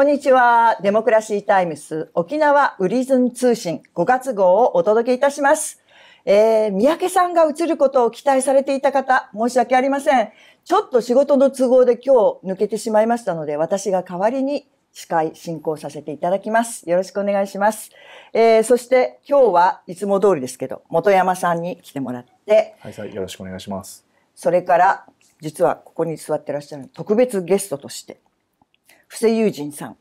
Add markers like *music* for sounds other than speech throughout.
こんにちは。デモクラシータイムス沖縄ウリズン通信5月号をお届けいたします。えー、三宅さんが映ることを期待されていた方、申し訳ありません。ちょっと仕事の都合で今日抜けてしまいましたので、私が代わりに司会進行させていただきます。よろしくお願いします。えー、そして今日はいつも通りですけど、本山さんに来てもらって。はい、よろしくお願いします。それから、実はここに座ってらっしゃる特別ゲストとして、布施友人さん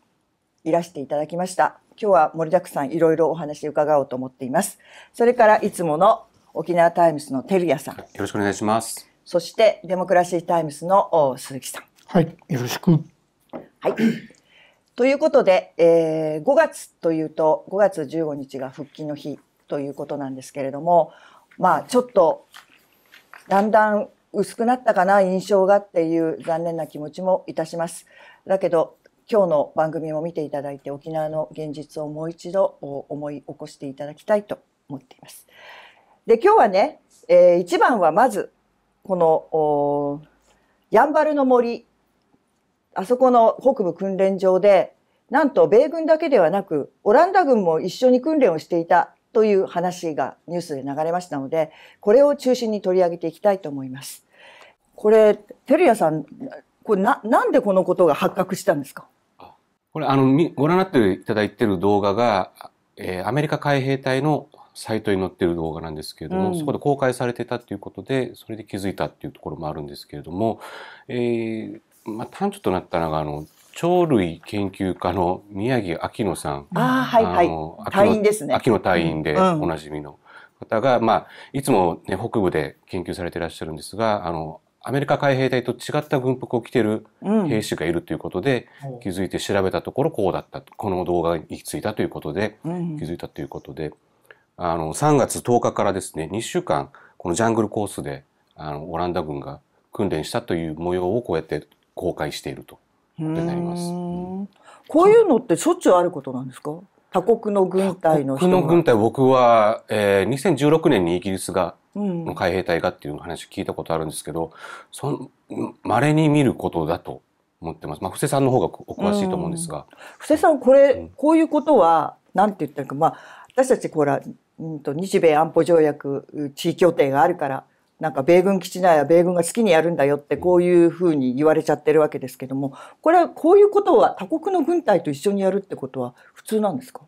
いらしていただきました。今日は盛りだくさんいろいろお話伺おうと思っています。それからいつもの沖縄タイムスの照屋さん。よろしくお願いします。そしてデモクラシータイムスの鈴木さん。はい、よろしく。はい。*clears throat* ということで、えー、5月というと5月15日が復帰の日ということなんですけれども、まあちょっとだんだん薄くなったかな印象がっていう残念な気持ちもいたします。だけど今日の番組も見ていただいて沖縄の現実をもう一度思い起こしていただきたいと思っています。で今日はね、えー、一番はまずこのやんばるの森あそこの北部訓練場でなんと米軍だけではなくオランダ軍も一緒に訓練をしていたという話がニュースで流れましたのでこれを中心に取り上げていきたいと思います。これ、テリアさん、これな、なんでこのことが発覚したんですかこれ、あの、ご覧になっていただいている動画が、えー、アメリカ海兵隊のサイトに載っている動画なんですけれども、うん、そこで公開されてたということで、それで気づいたっていうところもあるんですけれども、えー、まあ、単調となったのが、あの、鳥類研究家の宮城明野さん。ああ、はいはい。隊員ですね。秋野隊員でおなじみの。うんうん方が、まあ、いつも、ね、北部で研究されていらっしゃるんですが、あの、アメリカ海兵隊と違った軍服を着てる兵士がいるということで、うん、気づいて調べたところこうだったこの動画に行き着いたということで、うん、気づいたということであの3月10日からですね2週間このジャングルコースであのオランダ軍が訓練したという模様をこうやって公開しているということになります。こういうのってしょっちゅうあることなんですか他国の軍隊の人が。他国の軍隊僕は、えー、2016年にイギリスがの海兵隊がっていう話聞いたことあるんですけどまれに見ることだと思ってます、まあ、布施さんの方がお詳しいと思うんですが。布施さんこれ、うん、こういうことはなんて言ったか、まあ、私たちほら、うんと、と日米安保条約地位協定があるからなんか米軍基地内は米軍が好きにやるんだよってこういうふうに言われちゃってるわけですけどもこれはこういうことは他国の軍隊と一緒にやるってことは普通なんですか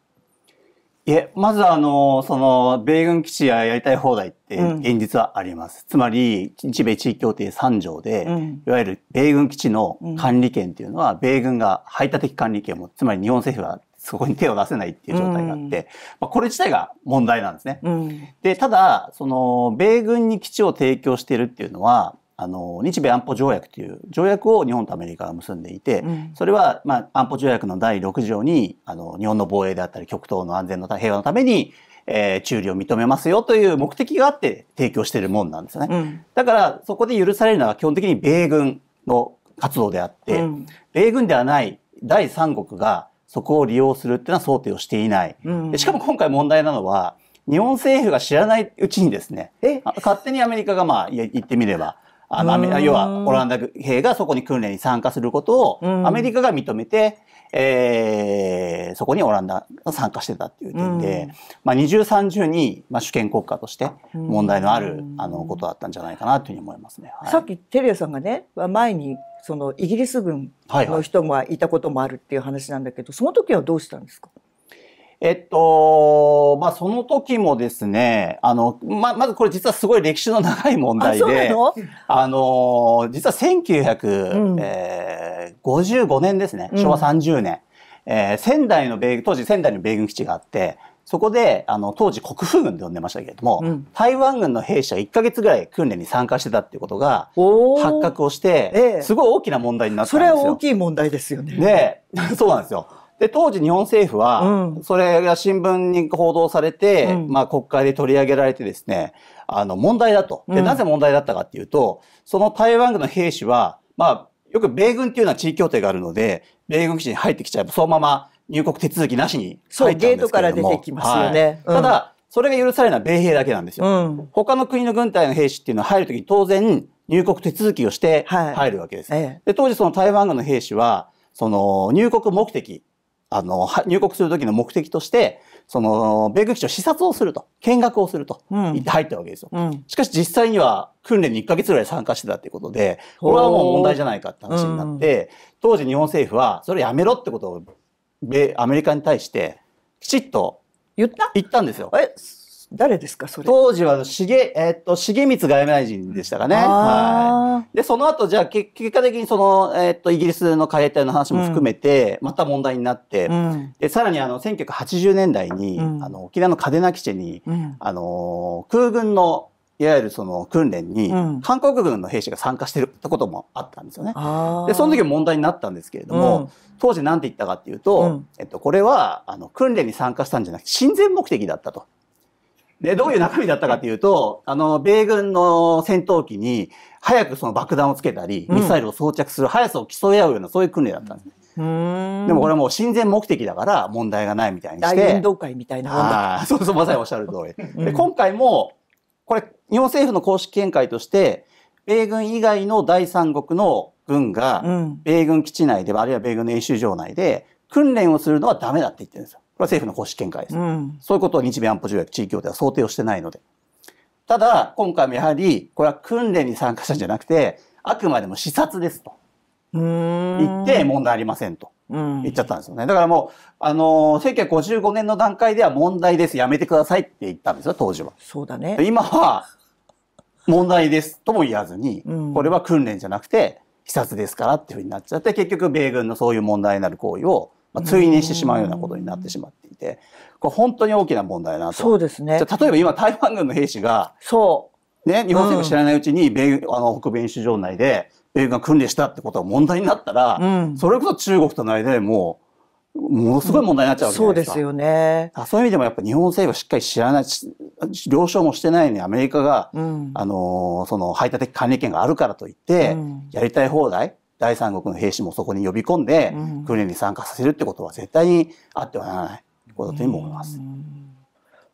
え、まずあの、その、米軍基地ややりたい放題って現実はあります。うん、つまり、日米地域協定3条で、うん、いわゆる米軍基地の管理権っていうのは、米軍が排他的管理権を、つまり日本政府はそこに手を出せないっていう状態があって、まあ、これ自体が問題なんですね。で、ただ、その、米軍に基地を提供しているっていうのは、あの日米安保条約という条約を日本とアメリカが結んでいて、うん、それは、まあ、安保条約の第6条にあの日本の防衛であったり極東の安全の平和のために、えー、中理を認めますよという目的があって提供しているもんなんですよね、うん、だからそこで許されるのは基本的に米軍の活動であって、うん、米軍ではない第三国がそこを利用するっていうのは想定をしていない。でしかも今回問題なのは日本政府が知らないうちにですね、勝手にアメリカがまあ言ってみればあの、要はオランダ兵がそこに訓練に参加することを、アメリカが認めて、えー、そこにオランダが参加してたっていう点で、まあ、二重三重に、まあ、主権国家として問題のある、あのことだったんじゃないかなというふうに思いますね。はい、さっきテレアさんがね前にそのイギリス軍の人がいたこともあるっていう話なんだけど、はいはい、その時はどうしたんですかえっと、まあ、その時もですね、あの、ま、まずこれ実はすごい歴史の長い問題で、あの、実は1955年ですね、昭和30年、うん、えー、仙台の米、当時仙台の米軍基地があって、そこで、あの、当時国風軍で呼んでましたけれども、うん、台湾軍の兵士が1か月ぐらい訓練に参加してたっていうことが、発覚をして、ええ、すごい大きな問題になったんですよ。それは大きい問題ですよね。で、*laughs* そうなんですよ。で、当時日本政府は、それが新聞に報道されて、うん、まあ国会で取り上げられてですね、あの問題だと。で、なぜ問題だったかっていうと、その台湾軍の兵士は、まあ、よく米軍っていうのは地位協定があるので、米軍基地に入ってきちゃえば、そのまま入国手続きなしに入っちゃうんですけれども。そう、ゲートから出てきますよね。はいうん、ただ、それが許されるのは米兵だけなんですよ。うん、他の国の軍隊の兵士っていうのは入るときに当然入国手続きをして入るわけです。はい、で、当時その台湾軍の兵士は、その入国目的あの、入国する時の目的として、その、米軍基地を視察をすると、見学をすると、入ったわけですよ。うん、しかし実際には訓練に1ヶ月ぐらい参加してたっていうことで、これはもう問題じゃないかって話になって、当時日本政府は、それやめろってことを、米、アメリカに対して、きちっと言った言ったんですよ。え、誰ですかそれ当時は重,、えー、っと重光外務大臣でしたかね。はい、でその後じゃあ結果的にその、えー、っとイギリスの海兵隊の話も含めて、また問題になって、うん、でさらにあの1980年代に、うん、あの沖縄の嘉手納基地に、うん、あの空軍のいわゆるその訓練に韓国軍の兵士が参加してるってこともあったんですよね。うん、でその時も問題になったんですけれども、うん、当時何て言ったかっていうと、うん、えっと、これはあの訓練に参加したんじゃなくて親善目的だったと。で、どういう中身だったかというと、あの、米軍の戦闘機に、早くその爆弾をつけたり、ミサイルを装着する速さを競い合うような、そういう訓練だったんです。でもこれはもう親善目的だから問題がないみたいにして。運動会みたいなああ、そうそう、まさにおっしゃる通り。で今回も、これ、日本政府の公式見解として、米軍以外の第三国の軍が、米軍基地内で、あるいは米軍の演習場内で、訓練をするのはダメだって言ってるんですよ。これは政府の公式見解です。うん、そういうことを日米安保条約地位協定は想定をしてないので。ただ、今回もやはり、これは訓練に参加したんじゃなくて、あくまでも視察ですと。言って問題ありませんと。言っちゃったんですよね。だからもう、あのー、1955年の段階では問題です、やめてくださいって言ったんですよ、当時は。そうだね。今は、問題ですとも言わずに、うん、これは訓練じゃなくて、視察ですからっていうふうになっちゃって、結局米軍のそういう問題になる行為をまあ、対にしてしまうようなことになってしまっていて、これ本当に大きな問題だなと。そうですね。例えば今、台湾軍の兵士が、そう。ね、日本政府知らないうちに米、あの、北米演習場内で、米軍が訓練したってことが問題になったら、うん、それこそ中国との間でもう、ものすごい問題になっちゃうわけですか、うん、そうですよね。そういう意味でもやっぱ日本政府しっかり知らない、了承もしてないのにアメリカが、うん、あの、その排他的管理権があるからといって、やりたい放題、第三国の兵士もそこに呼び込んで、訓練に参加させるってことは絶対にあってはならないことだと思います。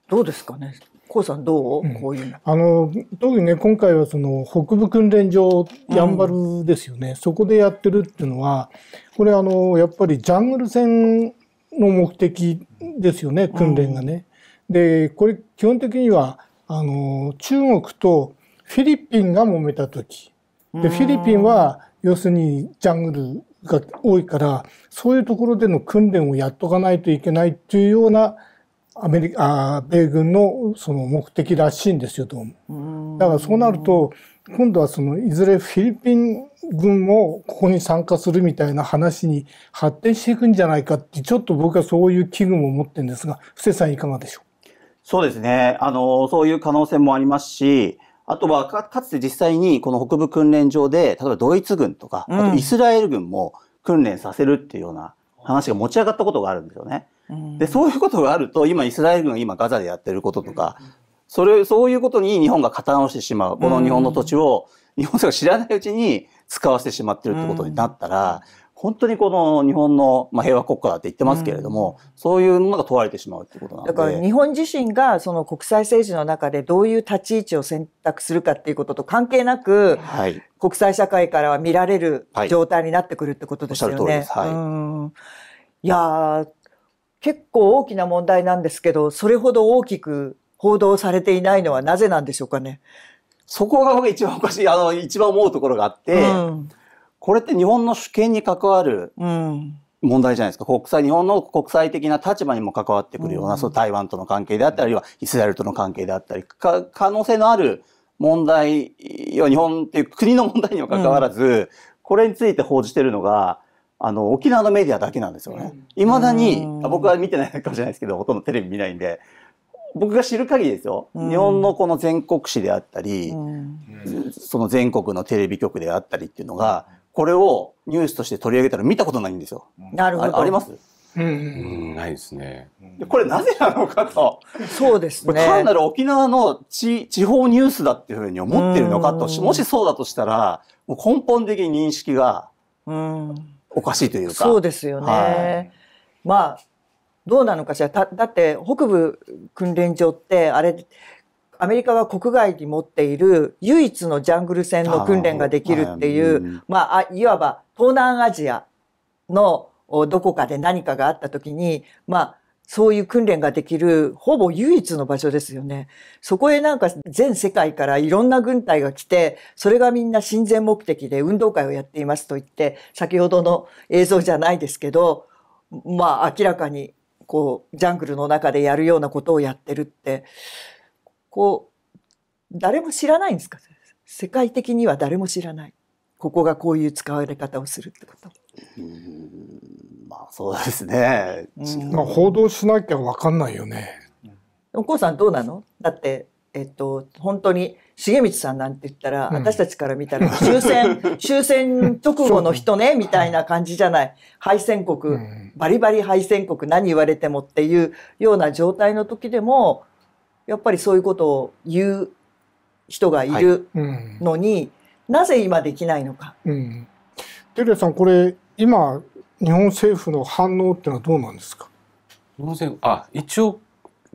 どうですかねこうさんどう、うん、こういうあの特にね今回はその北部訓練場やんばるですよね、うん、そこでやってるっていうのはこれあのやっぱりジャングル戦の目的ですよね訓練がね。うん、でこれ基本的にはあの中国とフィリピンが揉めた時でフィリピンは要するにジャングルが多いからそういうところでの訓練をやっとかないといけないっていうようなアメリカ米軍のその目的らしいんですよどうだからそうなると今度はそのいずれフィリピン軍もここに参加するみたいな話に発展していくんじゃないかってちょっと僕はそういう危惧も持ってるんですが布施さんいかがでしょうそうですねあのそういう可能性もありますしあとはか、かつて実際にこの北部訓練場で、例えばドイツ軍とか、あとイスラエル軍も訓練させるっていうような話が持ち上がったことがあるんですよね。で、そういうことがあると、今イスラエル軍が今ガザでやってることとか、それ、そういうことに日本が加担をしてしまう。この日本の土地を、日本が知らないうちに使わせてしまってるってことになったら、本当にこの日本の、まあ、平和国家だって言ってますけれども、うん、そういうものが問われてしまうってことなんでだから日本自身がその国際政治の中でどういう立ち位置を選択するかっていうことと関係なく、はい、国際社会からは見られる状態になってくるってことですよね。はい、い、や結構大きな問題なんですけどそれほど大きく報道されていないのはなぜなんでしょうかね。そこが僕一番おかしいあの一番思うところがあって、うんこれって日本の主権に関わる問題じゃないですか。国際、日本の国際的な立場にも関わってくるような、うん、その台湾との関係であったり、あるいはイスラエルとの関係であったり、可能性のある問題、日本っていう国の問題にもかかわらず、うん、これについて報じてるのが、あの、沖縄のメディアだけなんですよね。いまだに、うん、僕は見てないかもしれないですけど、ほとんどテレビ見ないんで、僕が知る限りですよ、うん、日本のこの全国紙であったり、うん、その全国のテレビ局であったりっていうのが、これをニュースとして取り上げたら見たことないんですよ。なるほど。ありますうん、ないですね。これなぜなのかと。そうですね。単なる沖縄の地地方ニュースだっていうふうに思ってるのかと、もしそうだとしたら、もう根本的に認識がおかしいというか。そうですよね。はい、まあ、どうなのかしら。だって北部訓練場って、あれ、アメリカは国外に持っている唯一のジャングル戦の訓練ができるっていう、まあ、いわば東南アジアのどこかで何かがあった時に、まあ、そういう訓練ができる、ほぼ唯一の場所ですよね。そこへなんか全世界からいろんな軍隊が来て、それがみんな親善目的で運動会をやっていますと言って、先ほどの映像じゃないですけど、まあ明らかにこう、ジャングルの中でやるようなことをやってるって、こう、誰も知らないんですか世界的には誰も知らない。ここがこういう使われ方をするってこと。まあそうですね。まあ、報道しなきゃわかんないよね。お子さんどうなの？だってえっと本当に重光さんなんて言ったら、うん、私たちから見たら終戦 *laughs* 終戦直後の人ねみたいな感じじゃない。敗戦国、うん、バリバリ敗戦国何言われてもっていうような状態の時でもやっぱりそういうことを言う人がいるのに、はいうん、なぜ今できないのか。うん、テレさんこれ今日本政府の反応ってのはどうなんですか日本政府あ一応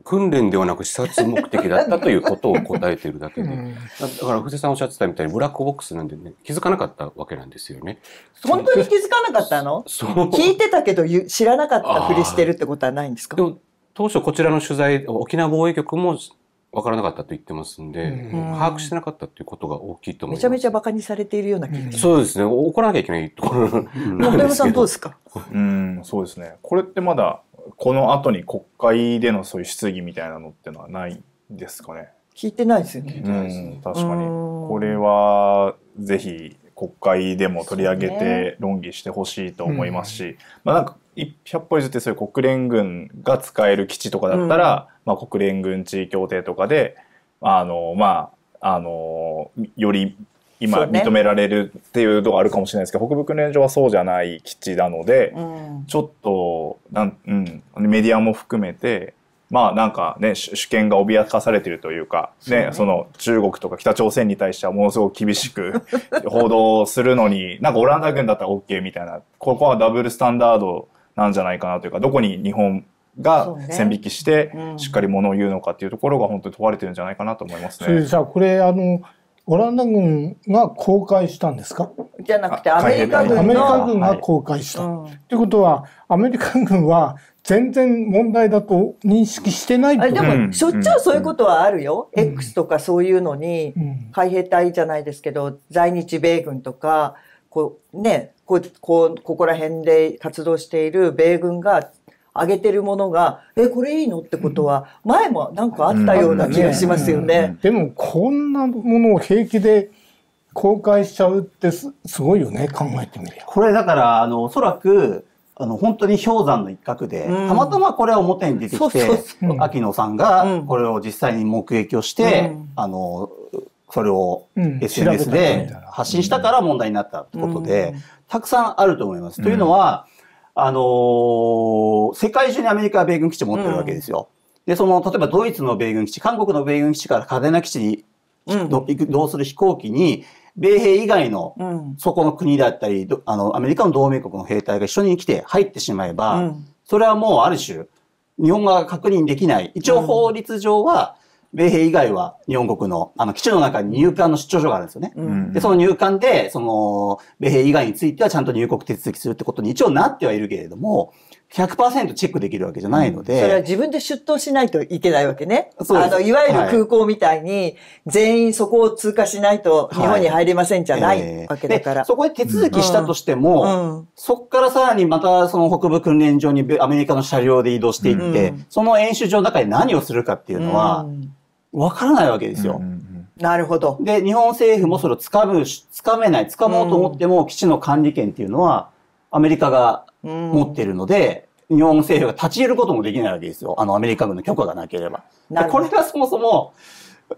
訓練ではなく視察目的だったということを答えているだけで、うん、だから藤井さんおっしゃってたみたいにブラックボックスなんでね気づかなかったわけなんですよね。本当に気づかなかったの聞いてたけど知らなかったふりしてるってことはないんですかでも当初こちらの取材沖縄防衛局も分からなかったと言ってますんで、ん把握してなかったっていうことが大きいと思います。めちゃめちゃ馬鹿にされているような気がします。そうですね。怒らなきゃいけないところなんですさんどうですかうん、そうですね。これってまだ、この後に国会でのそういう質疑みたいなのってのはないですかね。聞いてないですよね。うん、確かに。これは、ぜひ、国会でも取り上げて論議してほしいと思いますし、うん、まあなんか百歩譲ってそういう国連軍が使える基地とかだったら、うん、まあ、国連軍地位協定とかであのまああのより今認められるっていうのがあるかもしれないですけど、ね、北部訓練所はそうじゃない基地なので、うん、ちょっとなん、うん、メディアも含めて。まあなんかね主権が脅かされてるというかね、ねその中国とか北朝鮮に対してはものすごく厳しく *laughs* 報道するのになんかオランダ軍だったら OK みたいなここはダブルスタンダードなんじゃないかなというかどこに日本が線引きしてしっかりものを言うのかっていうところが本当に問われてるんじゃないかなと思いますね。それさこれあのオランダ軍が公開したんですかじゃなくてアメリカ軍アメリカ軍が公開した。と、はい、いうことはアメリカ軍は全然問題だと認識してないあでもしょっちゅうそういうことはあるよ、うん、X とかそういうのに、海兵隊じゃないですけど在日米軍とかこうねここここら辺で活動している米軍が上げてるものが、え、これいいのってことは、前もなんかあったような気がしますよね。でも、こんなものを平気で公開しちゃうってすごいよね、考えてみれば。これだから、あの、おそらく、あの、本当に氷山の一角で、うん、たまたまこれは表に出てきて、秋野さんがこれを実際に目撃をして、うん、あの、それを SNS で発信したから問題になったってことで、たくさんあると思います。というのは、あの世界中にアメリカは米軍基地持ってるわけですよ。で、その、例えばドイツの米軍基地、韓国の米軍基地から嘉手納基地に、う移動する飛行機に、米兵以外の、そこの国だったり、あの、アメリカの同盟国の兵隊が一緒に来て入ってしまえば、それはもうある種、日本側が確認できない。一応法律上は、米兵以外は日本国の、あの、基地の中に入管の出張所があるんですよね。うん、で、その入管で、その、米兵以外についてはちゃんと入国手続きするってことに一応なってはいるけれども、100%チェックできるわけじゃないので、それは自分で出頭しないといけないわけね。そうあの、いわゆる空港みたいに、全員そこを通過しないと日本に入れませんじゃない、わけだから。そこで手続きしたとしても、そこからさらにまたその北部訓練場にアメリカの車両で移動していって、その演習場の中で何をするかっていうのは、わからないわけですよ。うんなるほど。で、日本政府もそれを掴む、掴めない、掴もうと思っても、基地の管理権っていうのは、アメリカが持ってるので、日本政府が立ち入ることもできないわけですよ。あの、アメリカ軍の許可がなければ。これがそもそも、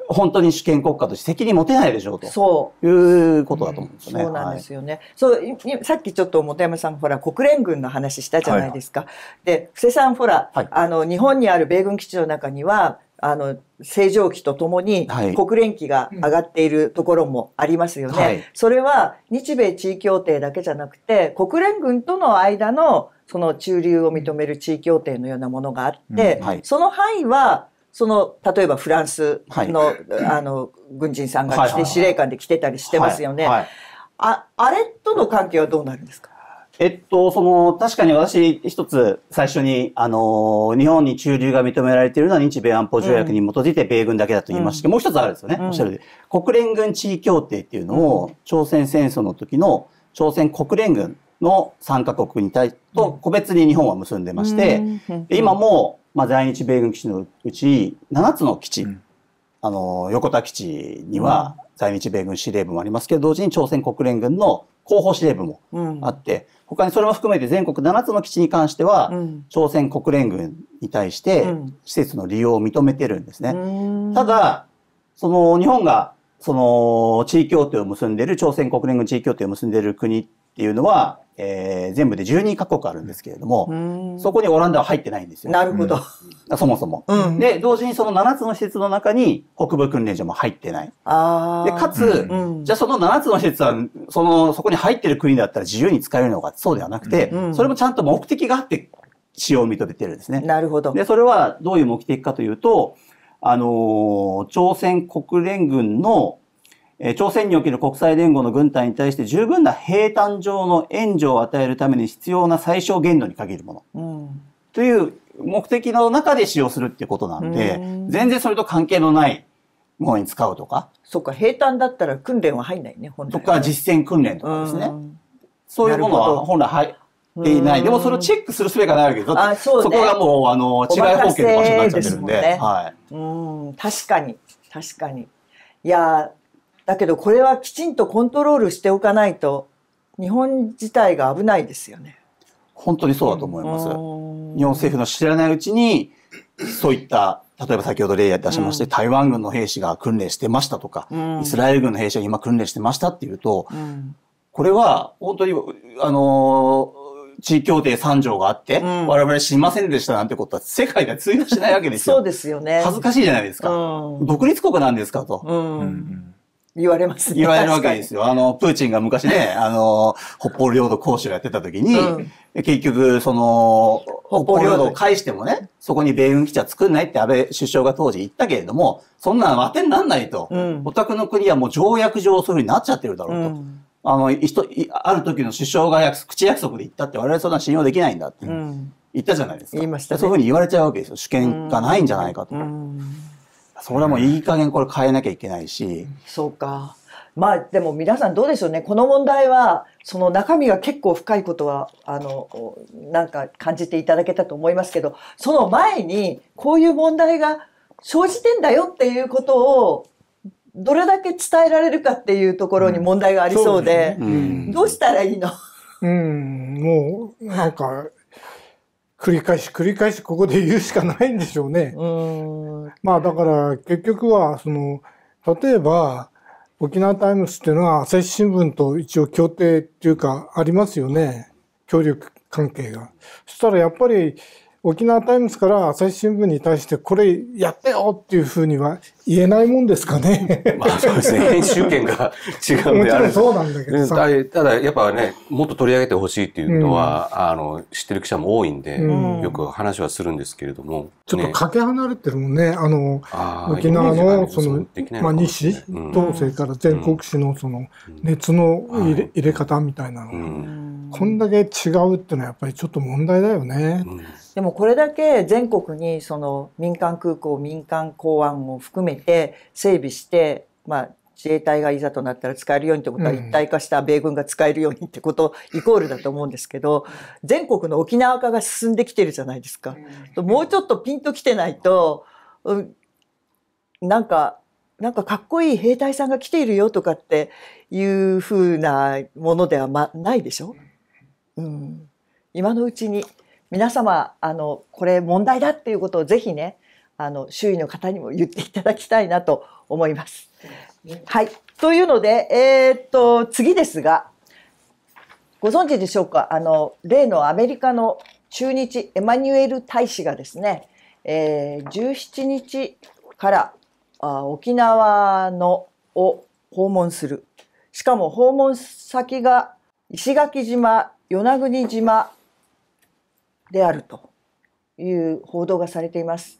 本当に主権国家として責任持てないでしょうとそういうことだと思うんですよね。そうなんですよね。はい、そうさっきちょっと本山さんほら国連軍の話したじゃないですか。はい、で布施さんほら、はい、あの日本にある米軍基地の中にはあの、正常期とともに国連期が上がっているところもありますよね。はい、それは日米地位協定だけじゃなくて、国連軍との間のその中流を認める地位協定のようなものがあって、うんはい、その範囲は、その、例えばフランスの、はい、あの、軍人さんが来て、司令官で来てたりしてますよね。あ、あれとの関係はどうなるんですかえっと、その、確かに私、一つ、最初に、あの、日本に駐留が認められているのは日米安保条約に基づいて米軍だけだと言いましたけど、うん、もう一つあるんですよね。うん、おっしゃる国連軍地位協定っていうのを、朝鮮戦争の時の、朝鮮国連軍の参加国に対と、個別に日本は結んでまして、今も、まあ、在日米軍基地のうち、7つの基地、あの、横田基地には、在日米軍司令部もありますけど、同時に朝鮮国連軍の広報司令部もあって、うん、他にそれも含めて全国7つの基地に関しては、うん、朝鮮国連軍に対して施設の利用を認めてるんですね。うん、ただ、その日本がその地位協定を結んでいる、朝鮮国連軍地位協定を結んでいる国っていうのは、えー、全部で12カ国あるんですけれども、そこにオランダは入ってないんですよ。なるほど。そもそも、うん、で、同時にその7つの施設の中に北部訓練所も入ってない。あで、かつ、うん、じゃあその7つの施設は、その、そこに入ってる国だったら自由に使えるのか、そうではなくて、うん、それもちゃんと目的があって使用を認めてるんですね。なるほど。で、それはどういう目的かというと、あのー、朝鮮国連軍の朝鮮における国際連合の軍隊に対して十分な平坦上の援助を与えるために必要な最小限度に限るもの、うん、という目的の中で使用するっていうことなんで、全然それと関係のないものに使うとか。そうか、平坦だったら訓練は入んないね、本来、とか実践訓練とかですね。そういうものは本来入っていない。でもそれをチェックするすべがないわけです。あそうね、そこがもうあの違い方向の場所になっちゃってるんで。はい、うん、確かに。確かに。いやーだけどこれはきちんとコントロールしておかないと日本自体が危ないですよね。本当にそうだと思います。日本政府の知らないうちにそういった例えば先ほど例を出しまして、うん、台湾軍の兵士が訓練してましたとか、うん、イスラエル軍の兵士が今訓練してましたっていうと、うん、これは本当に、あのー、地位協定3条があって、我々知りませんでしたなんてことは世界では通用しないわけですよ。そうですよね。恥ずかしいじゃないですか。独立国なんですかと。うん言われますね。言われるわけですよ。あの、プーチンが昔ね、あの、北方領土講習やってた時に、うん、結局、その、北方領土を返してもね、そこに米軍基地は作んないって安倍首相が当時言ったけれども、そんなの当てになんないと、うん、お宅の国はもう条約上そういうふうになっちゃってるだろうと。うん、あの、ある時の首相が口約束で言ったって我々そんな信用できないんだって言ったじゃないですか。言いました、ね、そういうふうに言われちゃうわけですよ。主権がないんじゃないかと。それはもういい加減これ変えなきゃいけないし。そうか。まあでも皆さんどうでしょうね。この問題は、その中身が結構深いことは、あの、なんか感じていただけたと思いますけど、その前にこういう問題が生じてんだよっていうことを、どれだけ伝えられるかっていうところに問題がありそうで、うんうでねうん、どうしたらいいのうん、もう、なんか、繰り返し繰り返しここで言うしかないんでしょうね。うまあだから結局はその例えば沖縄タイムズっていうのは朝日新聞と一応協定っていうかありますよね協力関係が。そしたらやっぱり沖縄タイムズから朝日新聞に対してこれやってよっていうふうには言えないもんですかね。まあそうですね。*laughs* 編集権が違うんであれ。もちろんそうなんだけどさ。ただやっぱね、もっと取り上げてほしいっていうのは、うん、あの、知ってる記者も多いんで、うん、よく話はするんですけれども。ちょっとかけ離れてるもんね。あの、あ沖縄の、その、まあ西、東西から全国紙のその、熱の入れうん、入れ方みたいなのが。こんだけ違うってのはやっぱりちょっと問題だよね。でもこれだけ全国にその民間空港、民間港湾を含めめて整備して、まあ、自衛隊がいざとなったら使えるようにということは一体化した米軍が使えるようにってことイコールだと思うんですけど、全国の沖縄化が進んできてるじゃないですか。もうちょっとピンときてないと、うん、なんか、なんかかっこいい兵隊さんが来ているよとかっていうふうなものでは、ま、ないでしょ、うん、今のうちに皆様あのこれ問題だっていうことをぜひねあの周囲の方にも言っていただきたいなと思います。はい。というので、えー、っと、次ですが、ご存知でしょうかあの、例のアメリカの駐日エマニュエル大使がですね、えー、17日からあ沖縄のを訪問する。しかも訪問先が石垣島、与那国島であるという報道がされています。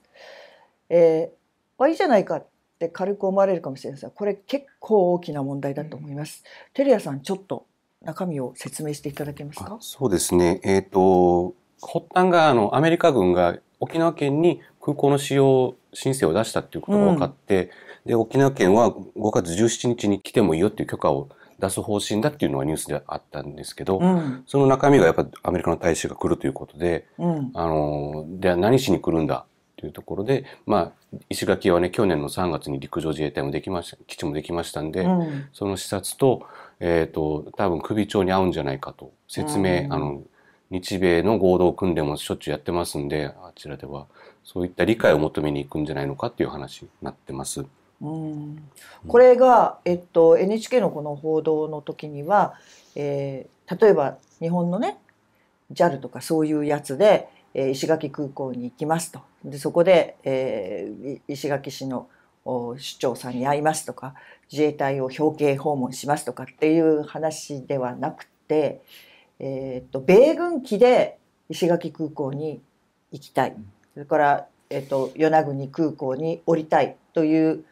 えー、あいいじゃないかって軽く思われるかもしれませんこれ結構大きな問題だと思います。テリアさんちょっと中身を説明していただけますかそうですね、えーと、発端があのアメリカ軍が沖縄県に空港の使用申請を出したっていうことが分かって、うん、で沖縄県は5月17日に来てもいいよっていう許可を出す方針だっていうのがニュースであったんですけど、うん、その中身がやっぱアメリカの大使が来るということで、うん、あので何しに来るんだというところで、まあ、石垣はね去年の3月に陸上自衛隊もできました基地もできましたんで、うん、その視察と,、えーと、多分首長に合うんじゃないかと説明、うん、あの日米の合同訓練もしょっちゅうやってますんであちらではそういった理解を求めに行くんじゃないのかっていう話になってます。うん、これが、えっと、NHK のこの報道の時には、えー、例えば日本のね JAL とかそういうやつでえ石垣空港に行きますとでそこで、えー、石垣市の市長さんに会いますとか自衛隊を表敬訪問しますとかっていう話ではなくて、えーと、米軍機で石垣空港に行きたいそれから、えーと、与那国空港に降りたいという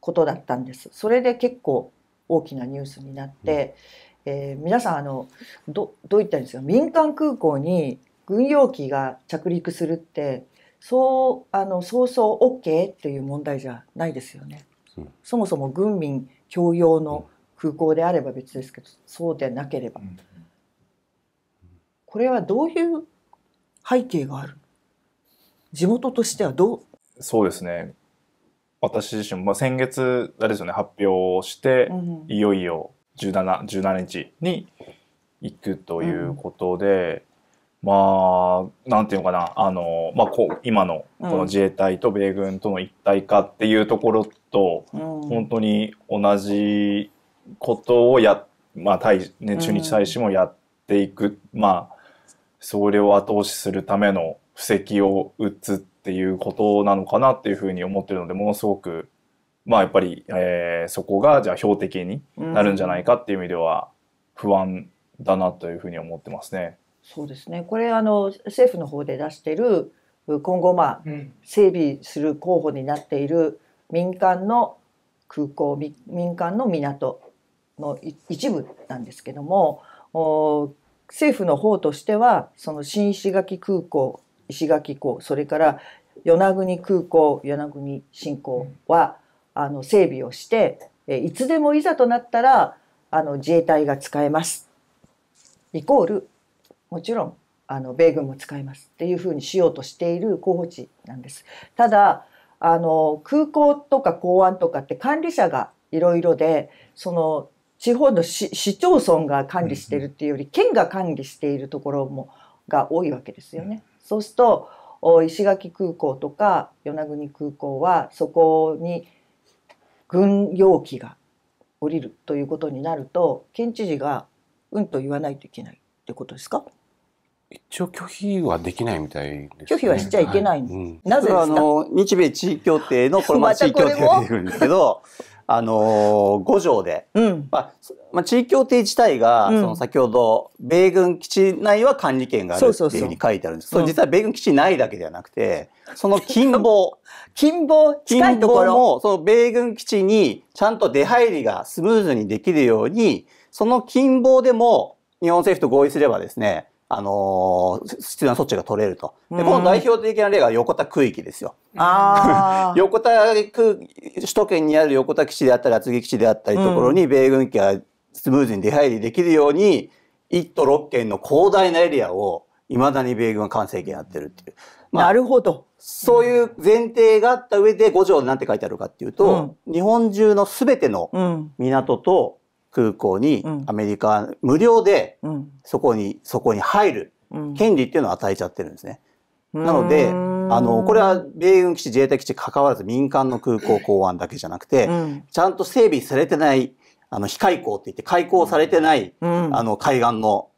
ことだったんです。それで結構大きなニュースになって、えー、皆さんあのどどういったんですか民間空港に軍用機が着陸するってそうあのそうそう OK っていう問題じゃないですよね。そもそも軍民共用の空港であれば別ですけど、そうでなければ、これはどういう背景がある地元としてはどうそうですね私自身も、先月あれですよね発表をして、いよいよ 17, 17日に行くということで、まあ、なんていうのかな、あの、まあ、こう、今の、この自衛隊と米軍との一体化っていうところと、うん、本当に同じことをや、まあ、対、ね、中日大使もやっていく、うん、まあ、それを後押しするための布石を打つっていうことなのかなっていうふうに思ってるので、ものすごく、まあ、やっぱり、えー、そこが、じゃあ、標的になるんじゃないかっていう意味では、不安だなというふうに思ってますね。そうですねこれあの政府の方で出している今後まあ、うん、整備する候補になっている民間の空港民間の港の一部なんですけども政府の方としてはその新石垣空港石垣港それから与那国空港与那国新港は、うん、あの整備をしていつでもいざとなったらあの自衛隊が使えますイコールもちろんあの米軍も使いますっていうふうにしようとしている候補地なんです。ただあの空港とか港湾とかって管理者がいろいろでその地方の市町村が管理してるっていうより県が管理しているところもが多いわけですよね。そうすると石垣空港とか与那国空港はそこに軍用機が降りるということになると県知事がうんと言わないといけないってことですか一応拒否はできないみたい、ね、拒否はしちゃいけない、はいうん、なぜあの、日米地位協定の、これ地位協定が出てるんですけど、あの5条で、うんまあまあ、地位協定自体が、その先ほど米軍基地内は管理権があるっていうふうに書いてあるんですけど、う実は米軍基地内だけではなくてその近傍近傍近いところもその米軍基地にちゃんと出入りがスムーズにできるようにその近傍でも日本政府と合意すればですねあのー、必要な措置が取れると。で、この代表的な例が横田区域ですよ。あ *laughs* 横田区、首都圏にある横田基地であったり厚木基地であったりところに米軍機がスムーズに出入りできるように、うん、1都6県の広大なエリアをいまだに米軍は完成形やってるっていう。まあ、なるほど。そういう前提があった上で五条なんて書いてあるかっていうと、うん、日本中のべての港と空港にアメリカ、無料でそこに、そこに入る権利っていうのを与えちゃってるんですね。なので、あの、これは米軍基地、自衛隊基地関わらず民間の空港港湾だけじゃなくて、うん、ちゃんと整備されてない、あの、非開港って言って開港されてない、うん、あの、海岸の、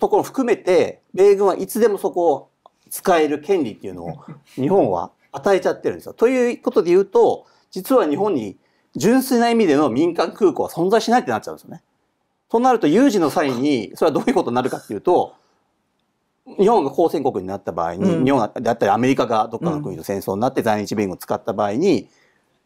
ところ含めて、米軍はいつでもそこを使える権利っていうのを日本は与えちゃってるんですよ。ということで言うと、実は日本に純粋な意味での民間空港は存在しないってなっちゃうんですよね。となると有事の際にそれはどういうことになるかっていうと日本が交戦国になった場合に、日本であったりアメリカがどっかの国と戦争になって在日米軍を使った場合に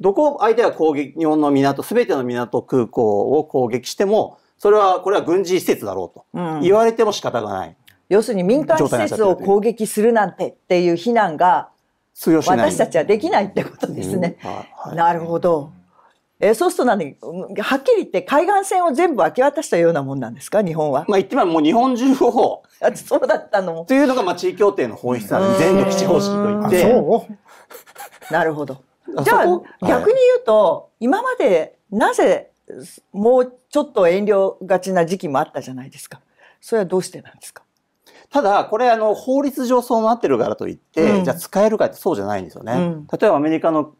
どこ相手が攻撃日本の港全ての港空港を攻撃してもそれはこれは軍事施設だろうと言われても仕方がない。要するに民間施設を攻撃するなんてっていう非難が私たちはできないってことですね。うんはい、なるほど。えー、そうすると何はっきり言って海岸線を全部明け渡したようなもんなんですか日本は。まあ言ってみればもう日本中を。*laughs* あそうだったのというのがまあ地位協定の本質なんで全土基地方式といって。なるほど。じゃあ逆に言うと、今までなぜもうちょっと遠慮がちな時期もあったじゃないですか。それはどうしてなんですかただ、これ、あの、法律上そうなってるからといって、うん、じゃあ使えるかってそうじゃないんですよね。うん、例えばアメリカの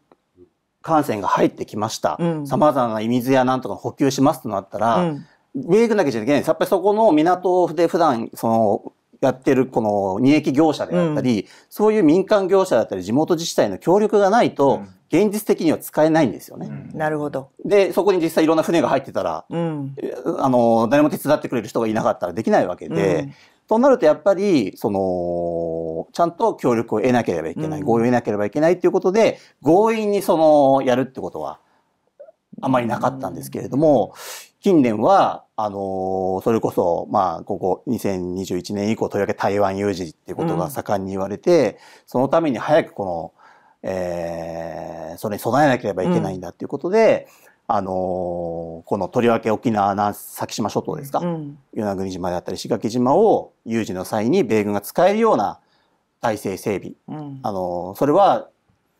艦船が入ってきました。さまざまな水やなんとか補給しますとなったら、うん、米軍だけじゃいけないんです。やっぱりそこの港で普段、その、やってるこの2益業者であったり、うん、そういう民間業者だったり地元自治体の協力がないと、現実的には使えないんですよね。なるほど。で、そこに実際いろんな船が入ってたら、うん、あの、誰も手伝ってくれる人がいなかったらできないわけで、となるとやっぱり、その、ちゃんと協力を得なければいけない、合意を得なければいけないということで、強引にその、やるってことは、あまりなかったんですけれども、近年は、あの、それこそ、まあ、ここ2021年以降、とりわけ台湾有事っていうことが盛んに言われて、そのために早くこの、えー、それに備えなければいけないんだっていうことで、うんあのー、このとりわけ沖縄南先島諸島ですか、うん、与那国島であったり石垣島を有事の際に米軍が使えるような体制整備、うん、あのー、それは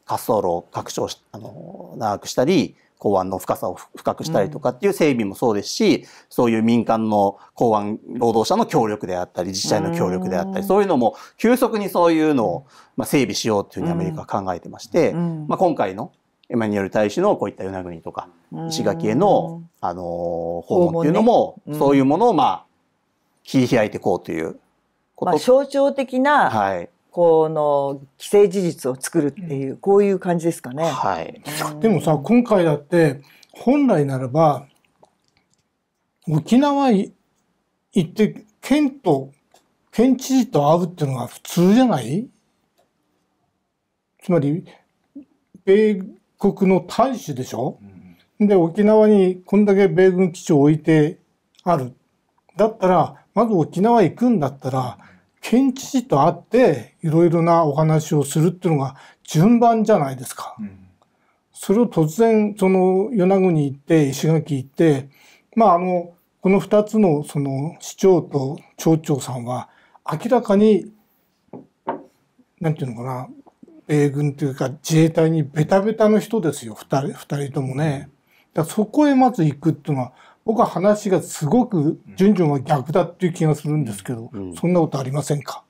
滑走路を拡張し、あのー、長くしたり港湾の深さを深くしたりとかっていう整備もそうですし、うん、そういう民間の港湾労働者の協力であったり自治体の協力であったり、そういうのも急速にそういうのを、まあ、整備しようというふうにアメリカは考えてまして、まあ、今回のエマニュエル大使のこういった与那国とか、石垣への、あの訪問っていうのも、そういうものを、まあ、切り開いていこうということ。まあ、象徴的な、はい、この既成事実を作るっていう、こういう感じですかね。はい。でもさ、今回だって、本来ならば、沖縄行って、県と、県知事と会うっていうのが普通じゃないつまり、米国の大使でしょ、うん、で、沖縄にこんだけ米軍基地を置いてある。だったら、まず沖縄行くんだったら、県知事と会っていろいろなお話をするっていうのが順番じゃないですか。うん、それを突然、その、与那国行って、石垣行って、まあ、あの、この2つのその市長と町長さんは明らかに何て言うのかな米軍というか自衛隊にベタベタの人ですよ、二人、人ともね。だそこへまず行くっていうのは、僕は話がすごく順序が逆だっていう気がするんですけど、うん、そんなことありませんか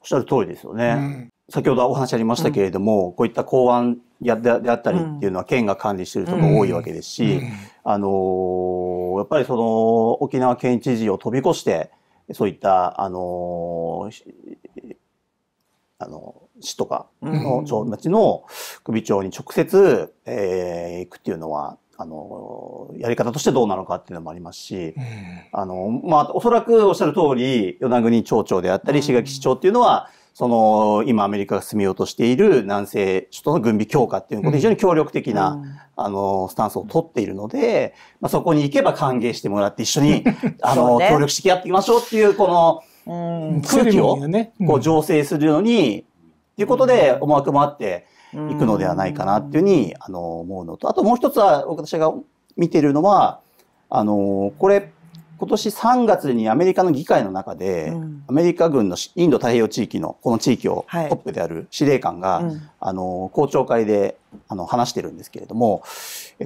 おっしゃる通りですよね。うん、先ほどお話ありましたけれども、うん、こういった公安であったりっていうのは県が管理しているところ多いわけですし、あのー、やっぱりその沖縄県知事を飛び越して、そういった、あのー、あの、市とかの町の首長に直接、えー、行くっていうのは、あの、やり方としてどうなのかっていうのもありますし、うん、あの、まあ、おそらくおっしゃる通り、与那国町長であったり、志垣市長っていうのは、その、今アメリカが進めようとしている南西首都の軍備強化っていうことで非常に協力的な、うん、あの、スタンスを取っているので、まあ、そこに行けば歓迎してもらって一緒に、*laughs* あの、ね、協力してやっていきましょうっていう、この、空気をこう醸成するのに、ということで思惑もあっていくのではないかなっていうふうに、あの、思うのと、あともう一つは私が見てるのは、あの、これ、今年3月にアメリカの議会の中で、アメリカ軍のインド太平洋地域のこの地域をトップである司令官が、あの公聴会であの話してるんですけれども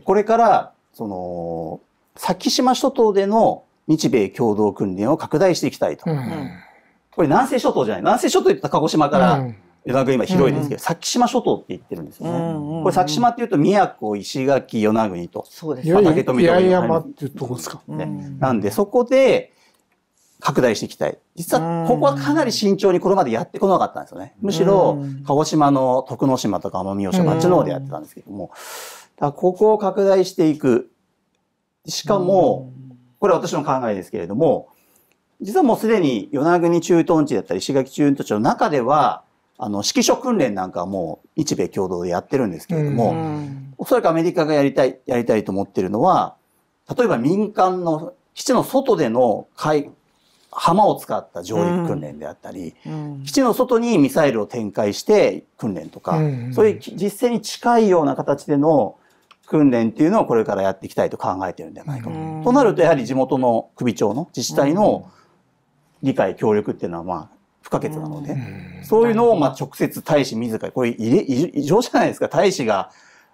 これからその先島諸島での日米共同訓練を拡大していきたいと。うん、これ南西諸島じゃない。南西諸島って言った鹿児島から、与那国今広いですけど、うん、先島諸島って言ってるんですよね。うんうんうん、これ先島っていうと宮古、石垣、与那国と、そうですね。竹富山っていうとこですか。ね、うん、なんでそこで拡大していきたい。実はここはかなり慎重にこれまでやってこなかったんですよね。むしろ鹿児島の徳之島とか奄美大島、あっちの方でやってたんですけども、ここを拡大していく。しかも、これは私の考えですけれども、実はもうすでに与那国駐屯地だったり石垣駐屯地の中では、あの、指揮所訓練なんかはもう日米共同でやってるんですけれども、おそらくアメリカがやりたい、やりたいと思ってるのは、例えば民間の基地の外での海、浜を使った上陸訓練であったり、基地の外にミサイルを展開して訓練とか、そういう実践に近いような形での訓練っていうのをこれからやっていきたいと考えてるんじゃないかとなるとやはり地元の首長の自治体の理解協力っていうのはまあ不可欠なので、そういうのをまあ直接大使自らこれ異常じゃないですか大使が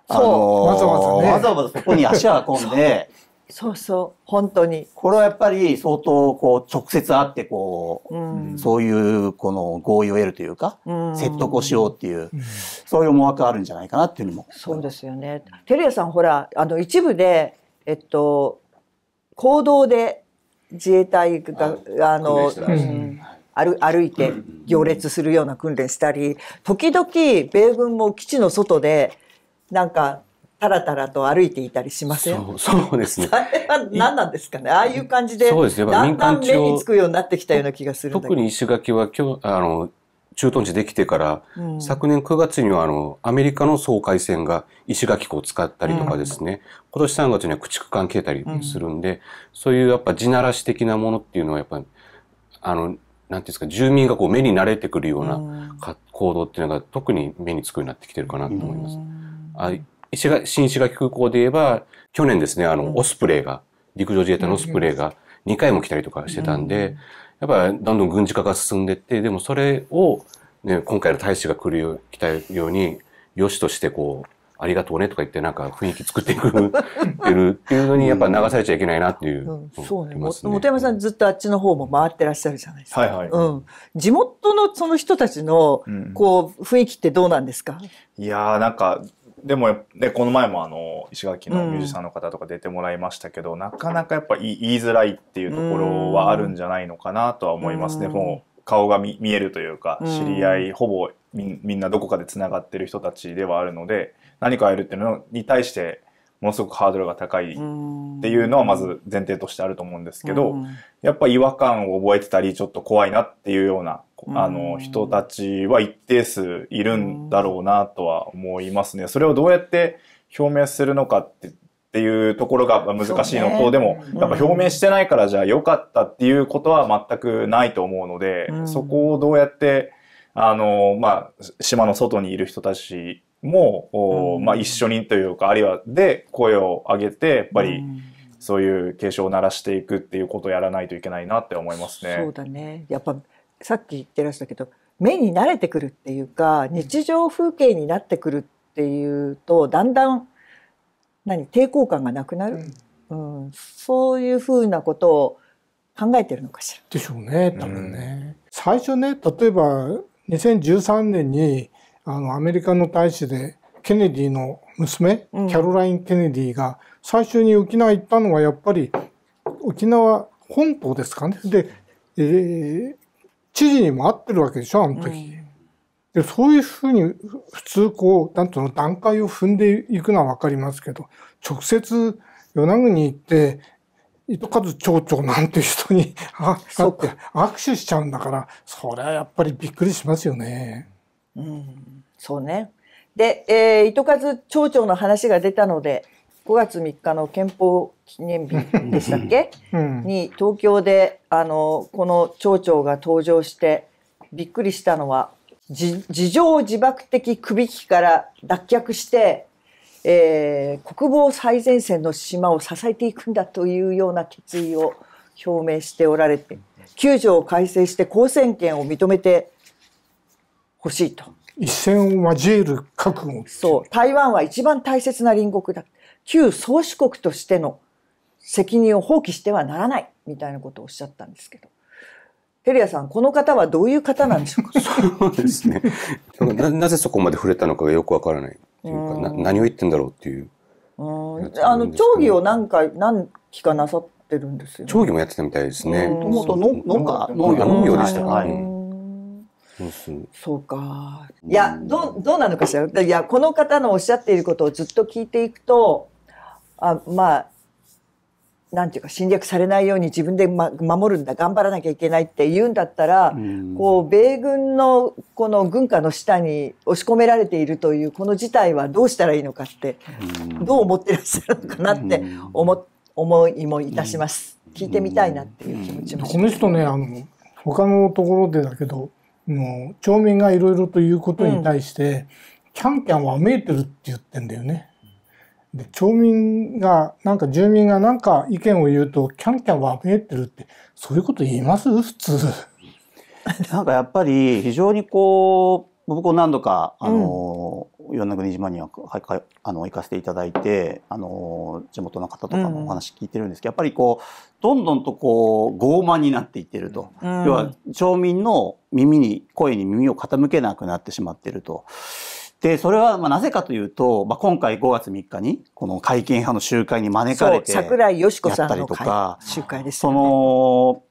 あのわざわざ、ね、わざわざそこに足を運んで *laughs* そうそう、本当に。これはやっぱり相当こう直接会ってこう、うん、そういうこの合意を得るというか、うん、説得をしようっていう、うん、そういう思惑あるんじゃないかなっていうのも。そうですよね。テレさんほら、あの一部で、えっと、行動で自衛隊が、あの、歩歩いて行列するような訓練したり、時々米軍も基地の外で、なんかタラタラと歩いていたりしませんそうそうですね。あ *laughs* れは何なんですかねああいう感じで、そうですだんだん目につくようになってきたような気がする特に石垣は今日、あの、駐屯地できてから、うん、昨年9月にはあの、アメリカの総海船が石垣港を使ったりとかですね、うん、今年3月には駆逐艦消えたりするんで、うん、そういうやっぱ地ならし的なものっていうのはやっぱり、あの、なんていうんですか、住民がこう目に慣れてくるような行動っていうのが特に目につくようになってきてるかなと思います。あ石垣新石垣空港で言えば、去年ですね、あの、オスプレイが、陸上自衛隊のオスプレイが2回も来たりとかしてたんで、やっぱりどんどん軍事化が進んでって、でもそれを、ね、今回の大使が来るよ、来たように、よしとしてこう、ありがとうねとか言ってなんか雰囲気作っていくってる *laughs* っていうのにやっぱ流されちゃいけないなっていう、うんうん、そうね本山さんずっとあっちの方も回ってらっしゃるじゃないですか、はいはいうん、地元のその人たちのこう雰囲気ってどうなんですか、いやーなんかでも、でこの前もあの、石垣のミュージシャンの方とか出てもらいましたけど、うん、なかなかやっぱ言いづらいっていうところはあるんじゃないのかなとは思いますね。うん、もう顔が見えるというか、知り合い、ほぼみんなどこかでつながってる人たちではあるので、何かやるっていうのに対して、ものすごくハードルが高いっていうのはまず前提としてあると思うんですけど、うん、やっぱ違和感を覚えてたりちょっと怖いなっていうような、うん、あの人たちは一定数いるんだろうなとは思いますね。それをどうやって表明するのかってっていうところが難しいのと、ね、でも、やっぱ表明してないからじゃあ良かったっていうことは全くないと思うので、うん、そこをどうやって、あの、まあ、島の外にいる人たちも、うん、まあ、一緒にというか、あるいはで声を上げて、やっぱり、そういう警鐘を鳴らしていくっていうことをやらないといけないなって思いますね。そうだね。やっぱ、さっき言ってらしたけど、目に慣れてくるっていうか、日常風景になってくるっていうと、だんだん、何、抵抗感がなくなる。うん、うん、そういうふうなことを考えてるのかしら。でしょうね、多分ね。うん、最初ね、例えば、2013年にあのアメリカの大使でケネディの娘、キャロライン・ケネディが最初に沖縄行ったのはやっぱり沖縄本島ですかねで、えー、知事にも会ってるわけでしょあの時。うんでそういうふうに普通こうなんとの段階を踏んでいくのは分かりますけど直接与那国行って糸数町長なんて人に会 *laughs* って握手しちゃうんだからそれはやっぱりびっくりしますよね。うんそうね。で、えー、糸数町長の話が出たので、5月3日の憲法記念日でしたっけ、うん、に東京であのこの町長が登場してびっくりしたのは自情自爆的首引きから脱却して、えー、国防最前線の島を支えていくんだというような決意を表明しておられて9条を改正して公選権を認めてほしいと。一線を交える覚悟そう台湾は一番大切な隣国だ旧宗主国としての責任を放棄してはならないみたいなことをおっしゃったんですけどヘリアさんこの方はどういう方なんでしょうかそうですね *laughs* ななぜそこまで触れたのかがよくわからないいな何を言ってんだろうっていう、ね、あの町議を何回何期かなさってるんですよ、ね、町議もやってたみたいですね。元農家農業でしたか、はい、うんそうか。いや、どう、どうなのかしら。いや、この方のおっしゃっていることをずっと聞いていくと、あまあ、なんていうか侵略されないように自分で、ま、守るんだ頑張らなきゃいけないって言うんだったら、うん、こう米軍のこの軍下の下に押し込められているというこの事態はどうしたらいいのかって、うん、どう思ってらっしゃるのかなって思うん、思いもいたします、聞いてみたいなっていう気持ちも、この人ねあの他のところでだけどの町民がいろいろということに対して、うん、キャンキャンはめいてるって言ってんだよね。で町民がなんか住民がなんか意見を言うとキャンキャンはめいてるってそういうこと言います普通。*laughs* なんかやっぱり非常にこう僕何度かあの、うんいろんな国島にはあの行かせていただいてあの地元の方とかもお話聞いてるんですけど、うん、やっぱりこうどんどんとこう傲慢になっていってると、うん、要は町民の耳に声に耳を傾けなくなってしまってると。で、それは、まあ、なぜかというと、まあ、今回5月3日に、この会見派の集会に招かれて、桜井よし子さん集会です、ね、その、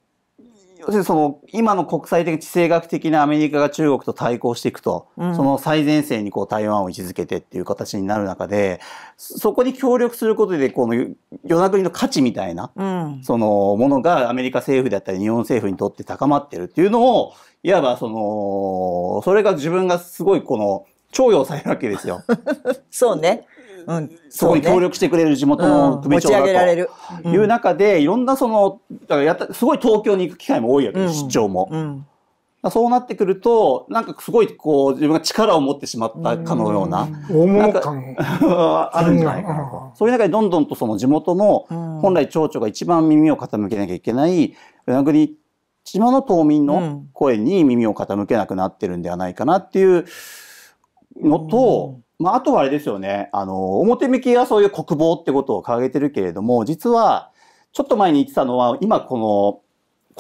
その今の国際的地政学的なアメリカが中国と対抗していくと、うん、その最前線にこう台湾を位置づけてっていう形になる中でそこに協力することでこの与那国の価値みたいな、うん、そのものがアメリカ政府であったり日本政府にとって高まってるっていうのをいわばそのそれが自分がすごいこの重用されるわけですよ。*laughs* そうね。そこに協力してくれる地元の組長だという中で、いろんなそのだからやったすごい東京に行く機会も多いわけです、出張も。そうなってくると、なんかすごいこう自分が力を持ってしまったかのような。大物感 *laughs* あるんじゃないかな。そういう中でどんどんとその地元の本来町長が一番耳を傾けなきゃいけない、与那国島の島民の声に耳を傾けなくなってるんではないかなっていうのと、まあ、あとはあれですよね。あの、表向きはそういう国防ってことを掲げてるけれども、実は、ちょっと前に言ってたのは、今この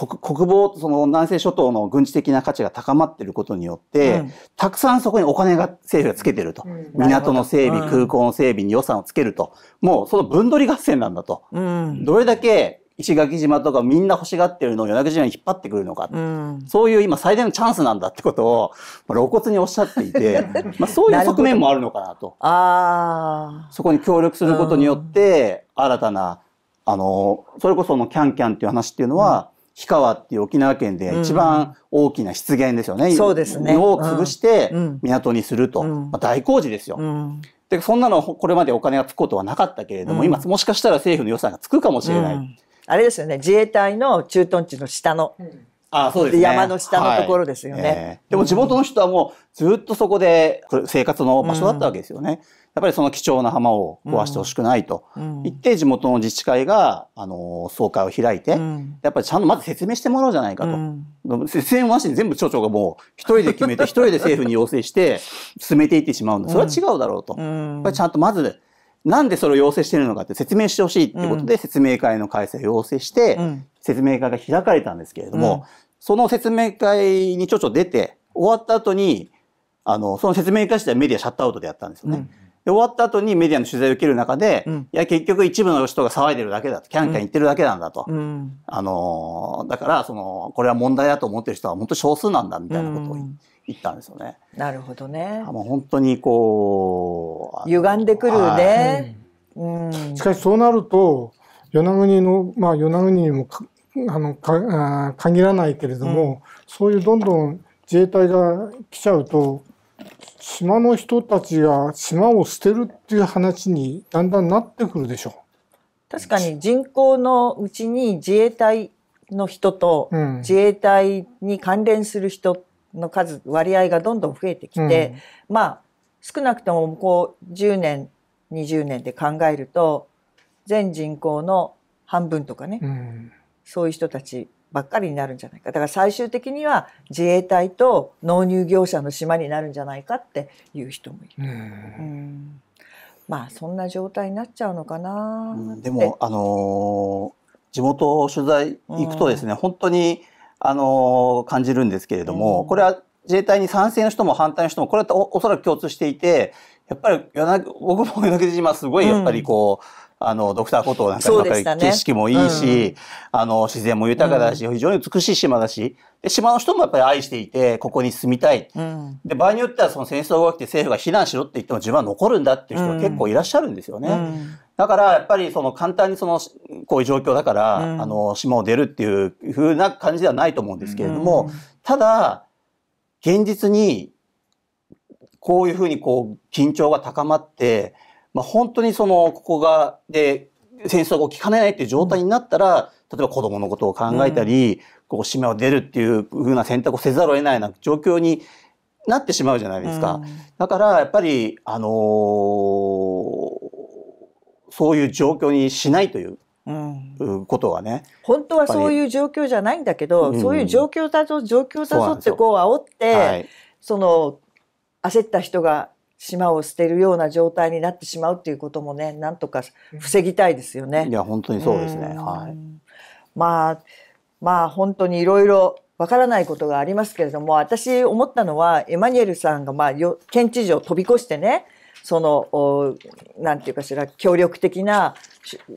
国、国防、その南西諸島の軍事的な価値が高まってることによって、うん、たくさんそこにお金が政府がつけてると。うん、港の整備、うん、空港の整備に予算をつけると。もうその分取り合戦なんだと。どれだけ石垣島とかみんな欲しがってるのを与那国島に引っ張ってくるのか、うん、そういう今最大のチャンスなんだってことを露骨におっしゃっていてまあそういう側面もあるのかなと *laughs* あそこに協力することによって新たな、うん、あのそれこそのキャンキャンっていう話っていうのは、うん、氷川っていう沖縄県で一番大きな湿原ですよね。そうですね。を潰して港にすると。まあ、大工事ですよ。で、そんなのこれまでお金がつくことはなかったけれども、今もしかしたら政府の予算がつくかもしれない。あれですよね、自衛隊の駐屯地の下の。うんあそうですね、山の下のところですよね、はいえー、でも地元の人はもうずっとそこで生活の場所だったわけですよね。うん、やっぱりその貴重な浜を壊してほしくないと言って地元の自治会があの総会を開いて、うん、やっぱりちゃんとまず説明してもらおうじゃないかと、うん、説明なしに全部町長がもう一人で決めて一人で政府に要請して進めていってしまうんだそれは違うだろうと、やっぱりちゃんとまずなんでそれを要請してるのかって説明してほしいってことで、説明会の開催を要請して、説明会が開かれたんですけれども、その説明会にちょちょ出て、終わった後に、あの、その説明会自体メディアシャットアウトでやったんですよね。で、終わった後にメディアの取材を受ける中で、うん、いや、結局一部の人が騒いでるだけだと、キャンキャン言ってるだけなんだと。うん、あのだから、その、これは問題だと思ってる人は本当少数なんだ、みたいなことを、うん、行ったんですよね。なるほどね。もう本当にこう歪んでくるね。うん、しかしそうなると与那国のまあ与那国にもあのかあ限らないけれども、うん、そういうどんどん自衛隊が来ちゃうと島の人たちが島を捨てるっていう話にだんだんなってくるでしょう。確かに人口のうちに自衛隊の人と自衛隊に関連する人の数割合がどんどん増えてきて、うん、まあ少なくともこう10年20年で考えると全人口の半分とかね、うん、そういう人たちばっかりになるんじゃないかだから最終的には自衛隊と納入業者の島になるんじゃないかっていう人もいる。うんまあそんな状態になっちゃうのかな、でもあのー、地元取材行くとですね、本当にあの、感じるんですけれども、これは自衛隊に賛成の人も反対の人も、これはおおそらく共通していて、やっぱり、僕も米島すごい、やっぱりこう、うん、あの、ドクターコトーなんかの、ね、景色もいいし、うん、あの、自然も豊かだし、非常に美しい島だし、で島の人もやっぱり愛していて、ここに住みたい。で、場合によってはその戦争が起きて政府が避難しろって言っても自分は残るんだっていう人が結構いらっしゃるんですよね。だから、やっぱりその簡単にその、こういう状況だから、うん、あの、島を出るっていう風な感じではないと思うんですけれども、うん、ただ、現実に、こういうふうにこう、緊張が高まって、まあ、本当にその、ここが、で、戦争が起きかねないっていう状態になったら、例えば子供のことを考えたり、うん、こう、島を出るっていう風な選択をせざるを得ないような状況になってしまうじゃないですか。だから、やっぱり、あのーそういう状況にしないといううん、ことはね。本当はそういう状況じゃないんだけど、うん、そういう状況だぞ、状況だぞってこう煽って、はい、その、焦った人が島を捨てるような状態になってしまうっていうこともね、なんとか防ぎたいですよね。いや、本当にそうですね。うん、はい。まあ、まあ本当にいろいろわからないことがありますけれども、私思ったのは、エマニュエルさんが、まあ、県知事を飛び越してね、その、なんていうかしら、協力的な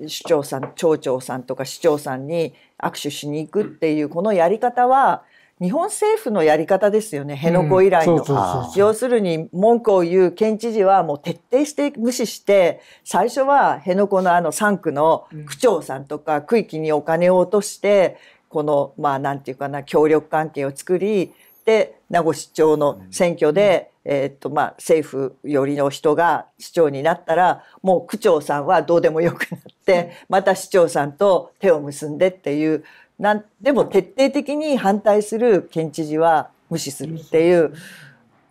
市長さん、町長さんとか市長さんに握手しに行くっていう、このやり方は、日本政府のやり方ですよね、辺野古以来の。要するに文句を言う県知事はもう徹底して無視して、最初は辺野古のあの3区の区長さんとか区域にお金を落として、この、まあなんていうかな、協力関係を作り、で、名護市長の選挙で、えー、っとまあ、政府寄りの人が市長になったらもう区長さんはどうでもよくなって、また市長さんと手を結んでっていうなんでも徹底的に反対する県知事は無視するっていう。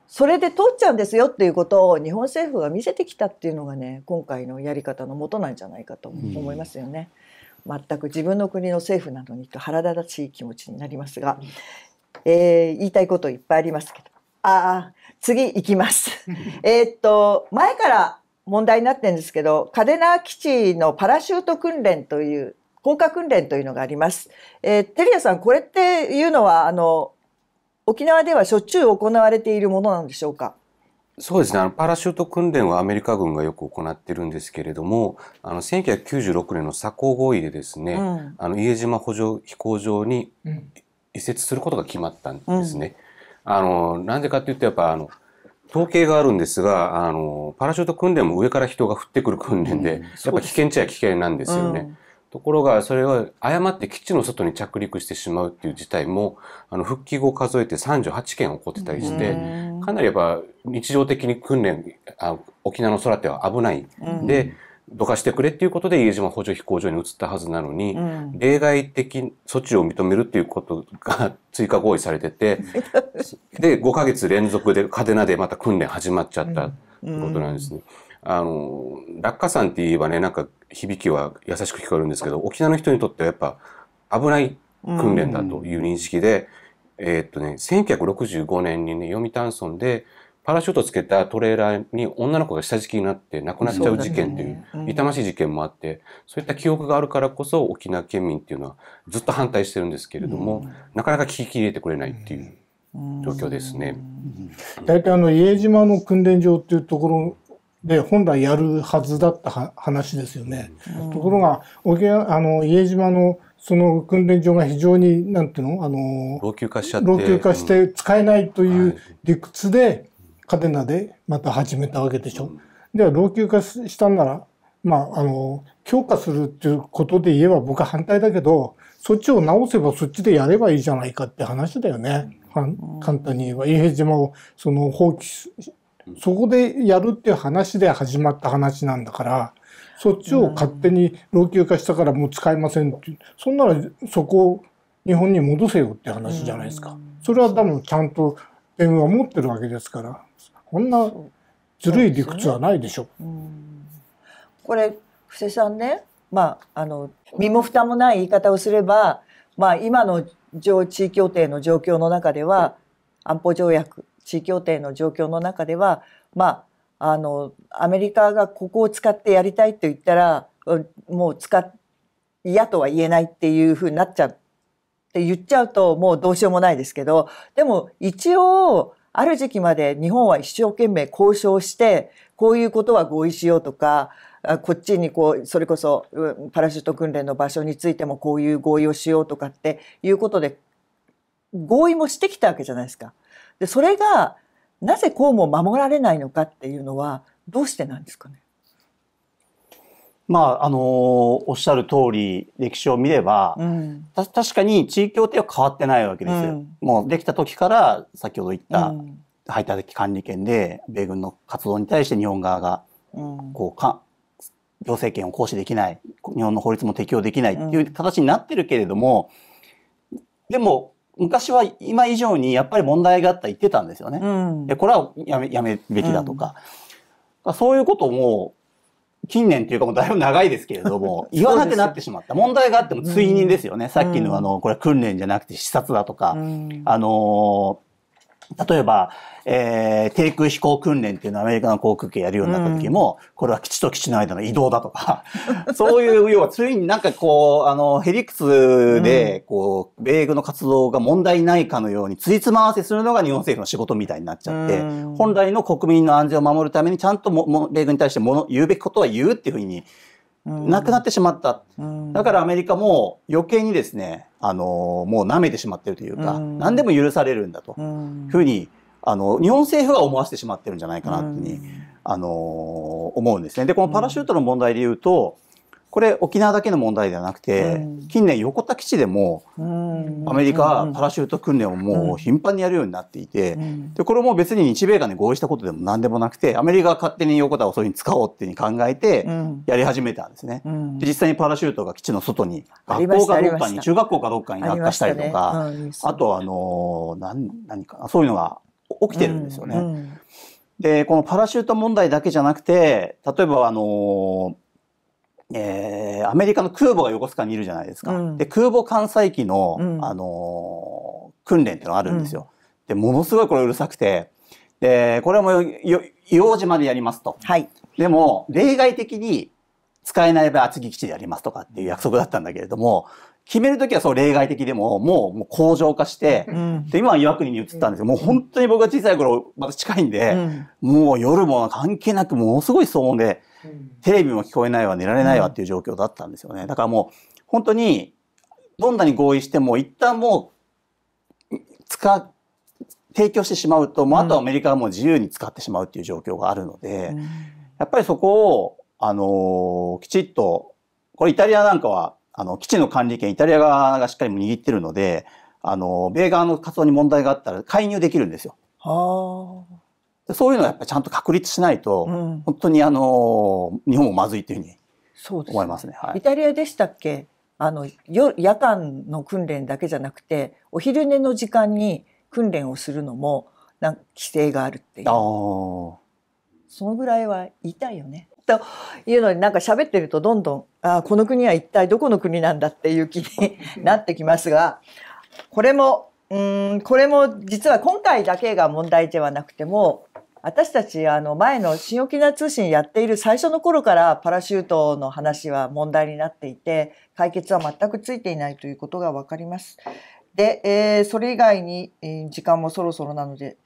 それで通っちゃうんですよっていうことを日本政府が見せてきたっていうのがね今回のやり方のもとなんじゃないかと思いますよね。うん、全く自分の国の政府なのにと腹立たしい気持ちになりますが、えー、言いたいこといっぱいありますけどああ次行きます。えっと、前から問題になってるんですけど、嘉手納基地のパラシュート訓練という、降下訓練というのがあります。えー、テリアさん、これっていうのは、あの、沖縄ではしょっちゅう行われているものなんでしょうかそうですね。あの、パラシュート訓練はアメリカ軍がよく行ってるんですけれども、あの、1996年の佐高合意でですね、うん、あの、家島補助飛行場に移設することが決まったんですね。うんあの、なんでかっていうと、やっぱあの、統計があるんですが、あの、パラシュート訓練も上から人が降ってくる訓練で、うん、やっぱ危険っちゃ危険なんですよね。うんところが、それは誤って基地の外に着陸してしまうっていう事態も、あの、復帰後数えて38件起こってたりして、かなりやっぱ日常的に訓練、あ沖縄の空っては危ないんで、どかしてくれっていうことで家島補助飛行場に移ったはずなのに、うん、例外的措置を認めるっていうことが追加合意されててで5か月連続で嘉手納でまた訓練始まっちゃったってことなんですね。うんうん、あの落下山って言えばねなんか響きは優しく聞こえるんですけど沖縄の人にとってはやっぱ危ない訓練だという認識で、えっとね1965年にね読谷村でパラシュートつけたトレーラーに女の子が下敷きになって亡くなっちゃう事件という痛ましい事件もあって、そういった記憶があるからこそ沖縄県民っていうのはずっと反対してるんですけれども、なかなか聞き入れてくれないっていう状況ですね。大体あの家島の訓練場っていうところで本来やるはずだった話ですよね。ところが沖縄あの家島のその訓練場が非常になんていうのあの老朽化しちゃって老朽化して使えないという理屈で、嘉手納でまた始めたわけでしょ。では老朽化したんなら、まあ、あの、強化するっていうことで言えば僕は反対だけど、そっちを直せばそっちでやればいいじゃないかって話だよね。簡単に言えば、伊平島をその放棄そこでやるっていう話で始まった話なんだから、そっちを勝手に老朽化したからもう使いませんって、そんならそこを日本に戻せよって話じゃないですか。それは多分ちゃんと電話持ってるわけですから。こんなずるい理屈はないでしょ。う、ね、これ布施さんね、まあ、あの身も蓋もない言い方をすれば、まあ、今の地位協定の状況の中では安保条約地位協定の状況の中では、まあ、あのアメリカがここを使ってやりたいと言ったらもう使い嫌とは言えないっていうふうになっちゃうって言っちゃうともうどうしようもないですけどでも一応ある時期まで日本は一生懸命交渉して、こういうことは合意しようとか、こっちにこう、それこそパラシュート訓練の場所についてもこういう合意をしようとかっていうことで、合意もしてきたわけじゃないですか。で、それがなぜこうも守られないのかっていうのは、どうしてなんですかね。まあ、あのー、おっしゃる通り、歴史を見れば、うん、た確かに地位協定は変わってないわけですよ。うん、もうできた時から、先ほど言った、排他的管理権で、米軍の活動に対して日本側が、こう、か、行政権を行使できない、日本の法律も適用できないっていう形になってるけれども、うん、でも、昔は今以上にやっぱり問題があった言ってたんですよね。でこれはやめやめるべきだとか、そういうことも近年というかもうだいぶ長いですけれども、*laughs* 言わなくなってしまった。問題があっても追認ですよね。さっきのあの、これ訓練じゃなくて視察だとか、あの例えば、えー、低空飛行訓練っていうのはアメリカの航空機やるようになった時も、うん、これは基地と基地の間の移動だとか、*laughs* そういう、要は、ついになんかこう、あの、ヘリクツで、こう、米軍の活動が問題ないかのように、ついつま合わせするのが日本政府の仕事みたいになっちゃって、うん、本来の国民の安全を守るために、ちゃんともも米軍に対してもの言うべきことは言うっていうふうになくなってしまった。だからアメリカも余計にですね、あのもう舐めてしまってるというか、うん、何でも許されるんだと、いうふうにあの日本政府は思わせてしまってるんじゃないかなというふうに、あの思うんですね。でこのパラシュートの問題で言うと、これ沖縄だけの問題ではなくて、近年横田基地でも、アメリカはパラシュート訓練をもう頻繁にやるようになっていて、でこれも別に日米間で合意したことでも何でもなくてアメリカが勝手に横田をそういうふうに使おうっていうふうに考えてやり始めたんですね。で実際にパラシュートが基地の外に学校かどっかに中学校かどっかに落下したりとかあ,、とあの何何かそういうのが起きてるんですよね。でこのパラシュート問題だけじゃなくて例えばあのえー、アメリカの空母が横須賀にいるじゃないですか。うん、で空母艦載機の、うん、あのー、訓練ってのがあるんですよ。でものすごいこれうるさくてでこれも用事までやりますと。はい、でも例外的に使えない場合厚木基地でやりますとかっていう約束だったんだけれども決める時はそう例外的でももうもう恒常化して、うん、で今は岩国に移ったんですけどもう本当に僕が小さい頃また近いんで、うん、もう夜も関係なくものすごい騒音でテレビも聞こえないわ寝られないわっていう状況だったんですよね。だからもう本当にどんなに合意しても一旦もう使提供してしまうともうあとはアメリカはもう自由に使ってしまうっていう状況があるので、やっぱりそこをあのきちっとこれイタリアなんかはあの基地の管理権イタリア側がしっかり握ってるのであの米側の活動に問題があったら介入できるんですよ。そういうのはやっぱりちゃんと確立しないと、うん、本当にあの日本もまずいというふうに思いますね。すねはい、イタリアでしたっけあの夜夜間の訓練だけじゃなくてお昼寝の時間に訓練をするのもなん規制があるっていうそのぐらいは言いたいよね。というのになんか喋ってるとどんどんあこの国は一体どこの国なんだっていう気に *laughs* なってきますがこれもうんこれも実は今回だけが問題ではなくても私たち、あの、前の新沖縄通信やっている最初の頃からパラシュートの話は問題になっていて、解決は全くついていないということが分かります。で、えー、それ以外に、えー、時間もそろそろなので、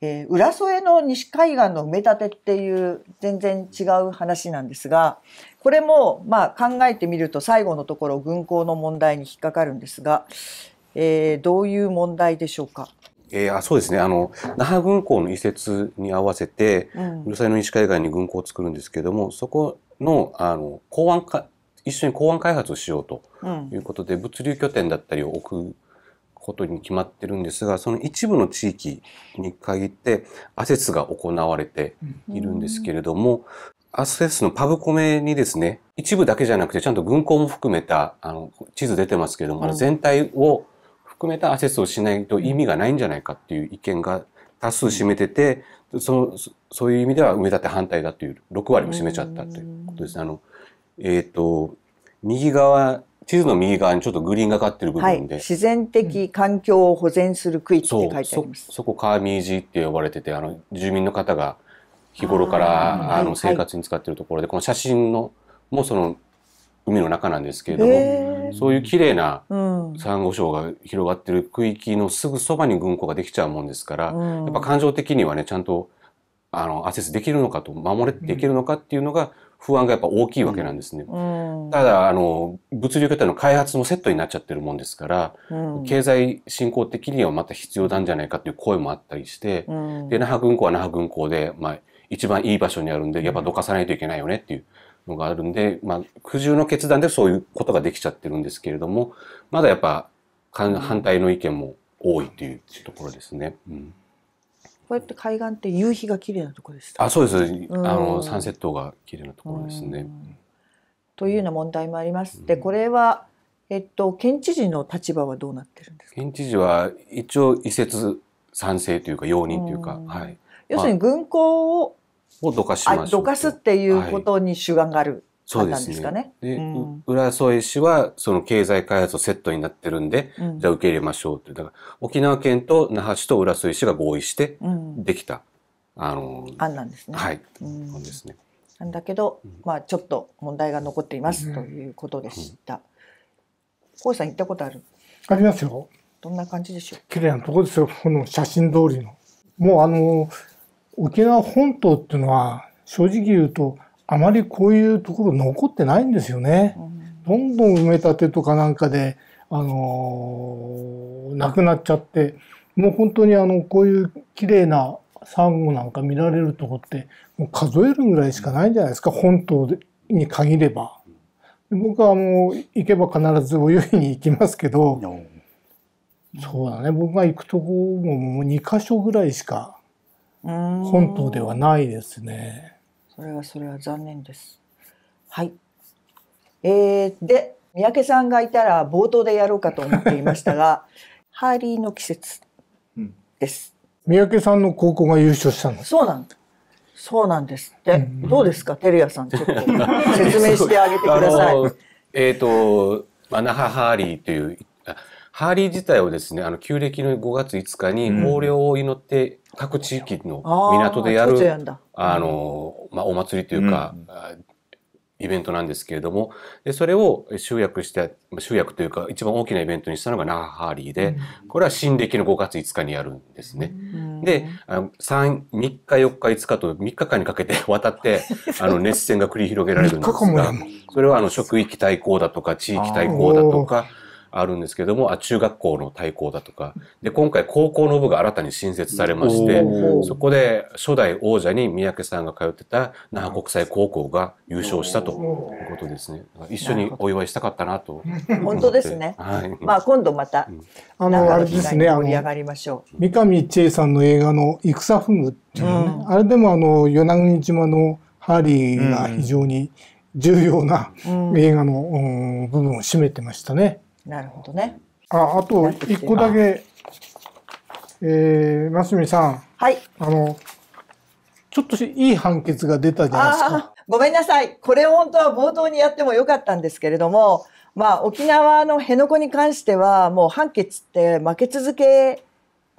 えー、浦添の西海岸の埋め立てっていう全然違う話なんですが、これも、まあ、考えてみると最後のところ軍港の問題に引っかかるんですが、えー、どういう問題でしょうか。えー、あそうですねあの那覇軍港の移設に合わせて、うん、るさいの西海岸に軍港を作るんですけどもそこのあの港湾か一緒に港湾開発をしようということで、うん、物流拠点だったりを置くことに決まってるんですがその一部の地域に限ってアセスが行われているんですけれども、うん、アセスのパブコメにですね一部だけじゃなくてちゃんと軍港も含めたあの地図出てますけれども、うん、全体を含めたアセスをしないと意味がないんじゃないかっていう意見が多数占めてて、うん、そそういう意味では埋め立て反対だという6割も占めちゃったということですあのえーと、右側地図の右側にちょっとグリーンがかってる部分で、はい、自然的環境を保全する区域って書いてあります。そそこカーミージって呼ばれててあの住民の方が日頃からあの生活に使ってるところで、この写真のもうその海の中なんですけれどもそういう綺麗な珊瑚礁が広がってる区域のすぐそばに軍港ができちゃうもんですから、うん、やっぱ感情的にはねちゃんとあのアセスできるのかと守れできるのかっていうのが不安がやっぱ大きいわけなんですね。うん、ただあの物流拠点の開発のセットになっちゃってるもんですから、うん、経済振興的にはまた必要なんじゃないかっていう声もあったりして、で那覇軍港は那覇軍港で、まあ、一番いい場所にあるんでやっぱどかさないといけないよねっていうのがあるんで、まあ、苦渋の決断でそういうことができちゃってるんですけれども、まだやっぱ反対の意見も多いというところですね。うん、こうやって海岸って夕日が綺麗なところですあ、そうです。あのサンセットが綺麗なところですね。というような問題もあります。で、これはえっと県知事の立場はどうなってるんです県知事は一応移設賛成というか容認というか、はい。要するに軍港ををどかしましょどかすっていうことに主眼がある。そうですかね。で、浦添市はその経済開発とセットになってるんで、じゃあ受け入れましょうって。だから沖縄県と那覇市と浦添市が合意してできた、あの案なんですね。はい。うんですね。なんだけど、まあちょっと問題が残っていますということでした。こうさん行ったことある？ありますよ。どんな感じでしょう。綺麗なとこですよ。この写真通りの。もうあの沖縄本島っていうのは正直言うとあまりこういうところ残ってないんですよね。どんどん埋め立てとかなんかで、あのー、なくなっちゃってもう本当にあのこういう綺麗なサンゴなんか見られるとこってもう数えるぐらいしかないんじゃないですか本島に限れば。僕はもう行けば必ず泳ぎに行きますけど、そうだね僕が行くとこももう2か所ぐらいしか本島ではないですね。それはそれは残念です。はい。えー、で、三宅さんがいたら冒頭でやろうかと思っていましたが、ハーリーの季節うん三宅さんの高校が優勝したんそうなんだ。そうなんですって。うどうですか、テルヤさん、ちょっと *laughs* 説明してあげてください。あえっ、と、まあ、那ハーリーという、ハーリー自体をですね、あの、旧暦の5月5日に、豊漁を祈って、各地域の港でやる、あの、まあ、お祭りというか、イベントなんですけれども、でそれを集約して、集約というか一番大きなイベントにしたのがナハーリーで、これは新暦の5月5日にやるんですね。うん、で、あの3、3日4日5日と3日間にかけて *laughs* 渡って、あの *laughs* 熱戦が繰り広げられるんですが、それはあの職域対抗だとか地域対抗だとか、あるんですけども、あ中学校の対抗だとか、で、今回高校の部が新たに新設されまして、そこで初代王者に三宅さんが通ってた那覇国際高校が優勝したということですね。一緒にお祝いしたかったなと。本当ですね。はい、まあ今度また、あの、あれですね、盛り上がりましょう。三上千恵さんの映画の戦ふぐっていうね、うん、あれでもあの、与那国島のハリーが非常に重要な映画の、部分を占めてましたね。なるほどね。あ、あと一個だけ、えー、マスさん。はい。あの、ちょっといい判決が出たじゃないですか。ごめんなさい。これを本当は冒頭にやってもよかったんですけれども、まあ、沖縄の辺野古に関しては、もう判決って負け続け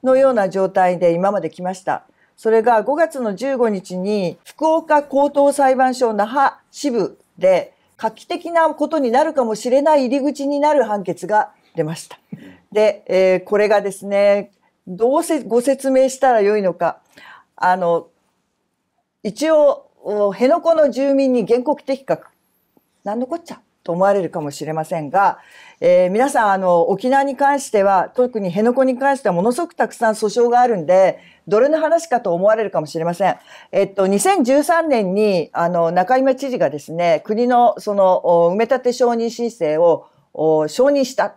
のような状態で今まで来ました。それが5月の15日に福岡高等裁判所那覇支部で画期的なことになるかもしれない入り口になる判決が出ました。で、えー、これがですね、どうせご説明したらよいのか。あの、一応、辺野古の住民に原告的確。何のこっちゃと思われるかもしれませんが、えー、皆さん、あの、沖縄に関しては、特に辺野古に関してはものすごくたくさん訴訟があるんで、どれの話かと思われるかもしれません。えっと、2013年に、あの、中今知事がですね、国のその、埋め立て承認申請を承認した、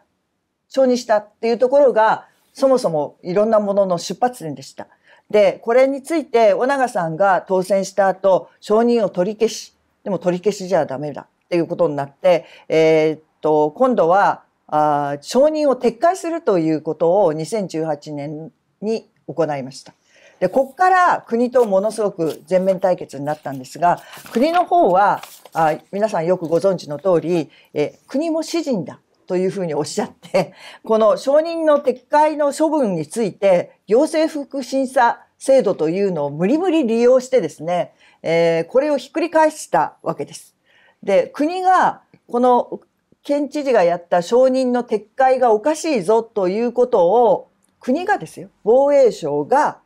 承認したっていうところが、そもそもいろんなものの出発点でした。で、これについて、小長さんが当選した後、承認を取り消し、でも取り消しじゃダメだっていうことになって、えー、っと、今度は、あ承認を撤回するということを2018年に行いました。で、ここから国とものすごく全面対決になったんですが、国の方は、あ皆さんよくご存知の通り、え国も詩人だというふうにおっしゃって、*laughs* この承認の撤回の処分について、行政福祉審査制度というのを無理無理利用してですね、えー、これをひっくり返したわけです。で、国がこの県知事がやった承認の撤回がおかしいぞということを国がですよ、防衛省が、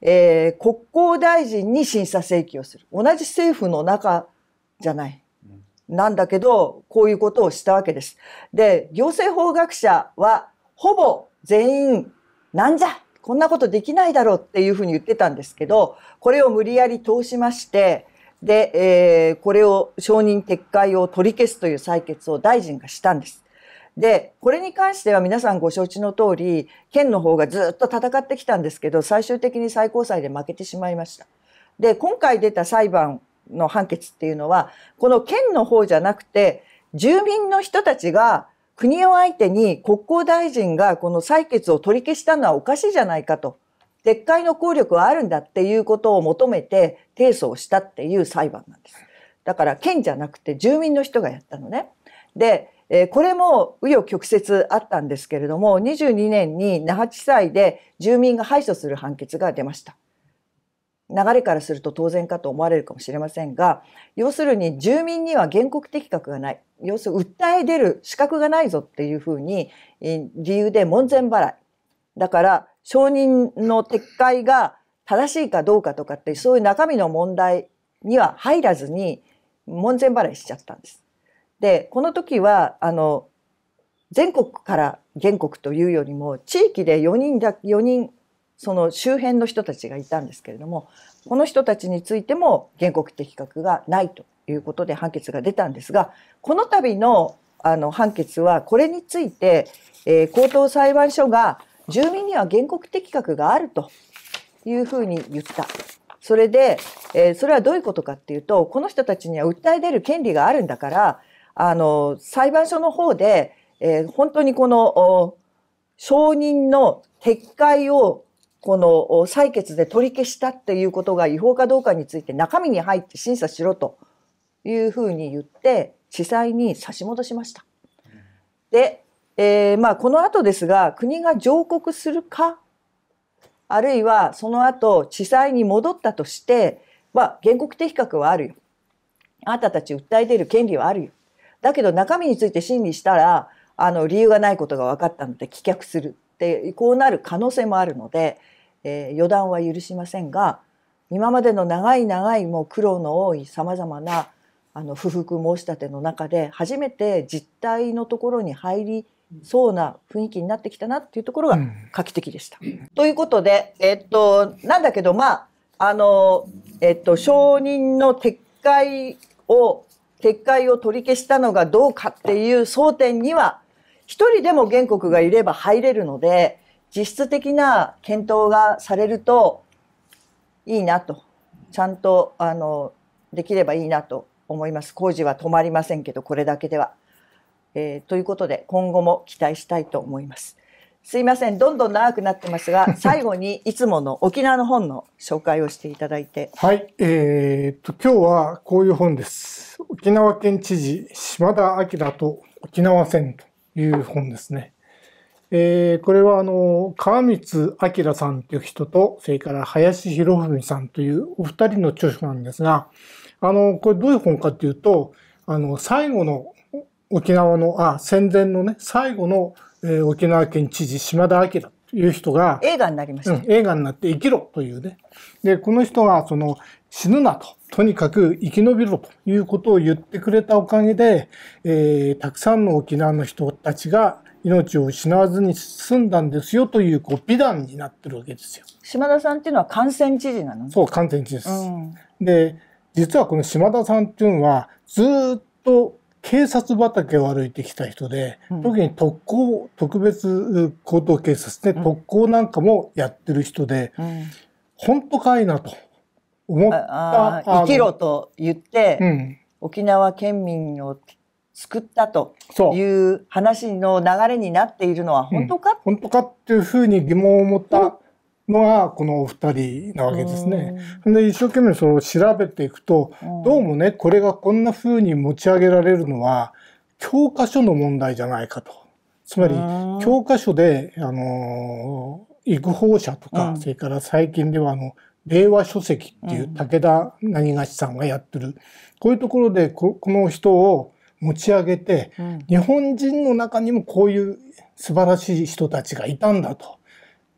えー、国交大臣に審査請求をする。同じ政府の中じゃない。なんだけど、こういうことをしたわけです。で、行政法学者は、ほぼ全員、なんじゃこんなことできないだろうっていうふうに言ってたんですけど、これを無理やり通しまして、で、えー、これを承認撤回を取り消すという採決を大臣がしたんです。でこれに関しては皆さんご承知の通り県の方がずっと戦ってきたんですけど最終的に最高裁で負けてしまいました。で今回出た裁判の判決っていうのはこの県の方じゃなくて住民の人たちが国を相手に国交大臣がこの採決を取り消したのはおかしいじゃないかと撤回の効力はあるんだっていうことを求めて提訴をしたっていう裁判なんです。だから県じゃなくて住民の人がやったのね。でえー、これも紆余曲折あったんですけれども、22年に那覇地裁で住民が敗訴する判決が出ました。流れからすると当然かと思われるかもしれませんが、要するに住民には原告的確がない。要するに訴え出る資格がないぞっていうふうに、理由で門前払い。だから、承認の撤回が正しいかどうかとかって、そういう中身の問題には入らずに、門前払いしちゃったんです。で、この時は、あの、全国から原告というよりも、地域で4人だ、4人、その周辺の人たちがいたんですけれども、この人たちについても原告的確がないということで判決が出たんですが、この度のあの判決はこれについて、えー、高等裁判所が住民には原告的確があるというふうに言った。それで、えー、それはどういうことかっていうと、この人たちには訴え出る権利があるんだから、あの、裁判所の方で、えー、本当にこの、承認の撤回をこの採決で取り消したっていうことが違法かどうかについて中身に入って審査しろというふうに言って地裁に差し戻しました。で、えー、まあこの後ですが国が上告するかあるいはその後地裁に戻ったとして、まあ、原告的確はあるよあなたたち訴え出る権利はあるよだけど中身について審理したら、あの、理由がないことが分かったので棄却するって、こうなる可能性もあるので、えー、予断は許しませんが、今までの長い長いもう苦労の多い様々なあの不服申し立ての中で初めて実態のところに入りそうな雰囲気になってきたなっていうところが画期的でした。うん、ということで、えっと、なんだけど、まあ、あの、えっと、承認の撤回を撤回を取り消したのがどうかっていう争点には、一人でも原告がいれば入れるので、実質的な検討がされるといいなと、ちゃんとあのできればいいなと思います。工事は止まりませんけど、これだけでは。えー、ということで、今後も期待したいと思います。すいません、どんどん長くなってますが、*laughs* 最後にいつもの沖縄の本の紹介をしていただいて。はい、えー、っと、今日はこういう本です。沖縄県知事、島田明と沖縄戦という本ですね。えー、これはあの、川光明さんという人と、それから林博文さんというお二人の著書なんですが、あの、これどういう本かというと、あの、最後の沖縄の、あ、戦前のね、最後のえー、沖縄県知事島田明という人が映画になりました、うん、映画になって生きろというねでこの人がその死ぬなととにかく生き延びろということを言ってくれたおかげで、えー、たくさんの沖縄の人たちが命を失わずに済んだんですよというこう美談になってるわけですよ。島田さんっていうのは感染知事なのそう感染知事です。うん、で実はこの島田さんっていうのはずっと警察畑を歩いてきた人で、うん、特に特攻、特別高等警察で、特攻なんかもやってる人で、うん、本当かいなと思った。生きろと言って、沖縄県民を救ったという話の流れになっているのは本当か、本当かっていうふうに疑問を持った。のがこのお二人なわけですね。で一生懸命それを調べていくとどうもねこれがこんな風に持ち上げられるのは教科書の問題じゃないかと。つまり教科書であの育法者とか、うん、それから最近ではあの令和書籍っていう武田何がしさんがやってる、うん、こういうところでこの人を持ち上げて、うん、日本人の中にもこういう素晴らしい人たちがいたんだと。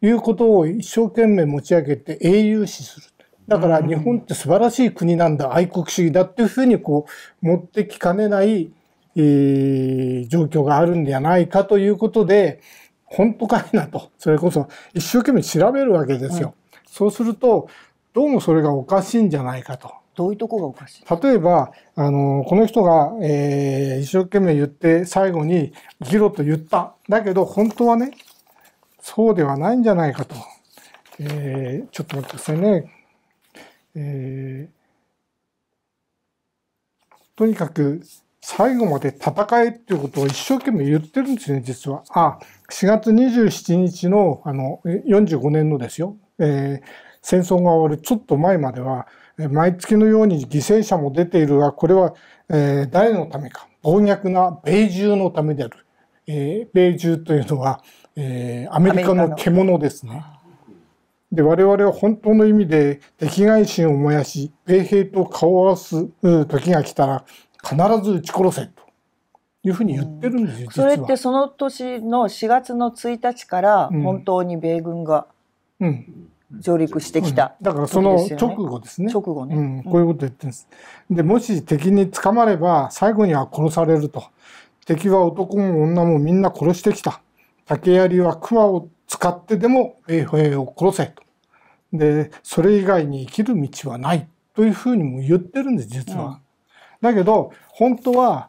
いうことを一生懸命持ち上げて英雄視する。だから日本って素晴らしい国なんだ、愛国主義だっていうふうにこう持ってきかねない、えー、状況があるんじゃないかということで、本当かいなと。それこそ一生懸命調べるわけですよ。はい、そうすると、どうもそれがおかしいんじゃないかと。どういうとこがおかしい例えば、あの、この人が、えー、一生懸命言って最後に議論と言った。だけど本当はね、そうではないんじゃないかと、えー、ちょっと待ってくださいね。えー、とにかく最後まで戦えっていうことを一生懸命言ってるんですね、実は。あ、4月27日の、あの、45年のですよ、えー、戦争が終わるちょっと前までは、毎月のように犠牲者も出ているが、これは、えー、誰のためか。暴虐な米中のためである。えー、米中というのは、えー、アメリカの獣ですね。で我々は本当の意味で敵外心を燃やし米兵と顔を合わす時が来たら必ず撃ち殺せというふうに言ってるんですよ、うん、それってその年の4月の1日から本当に米軍が上陸してきた、ねうん、だからその直後ですね直後ね、うん、こういうこと言ってるんです、でもし敵に捕まれば最後には殺されると敵は男も女もみんな殺してきた竹槍は熊を使ってでも衛兵を殺せと。で、それ以外に生きる道はないというふうにも言ってるんです、実は。うん、だけど、本当は、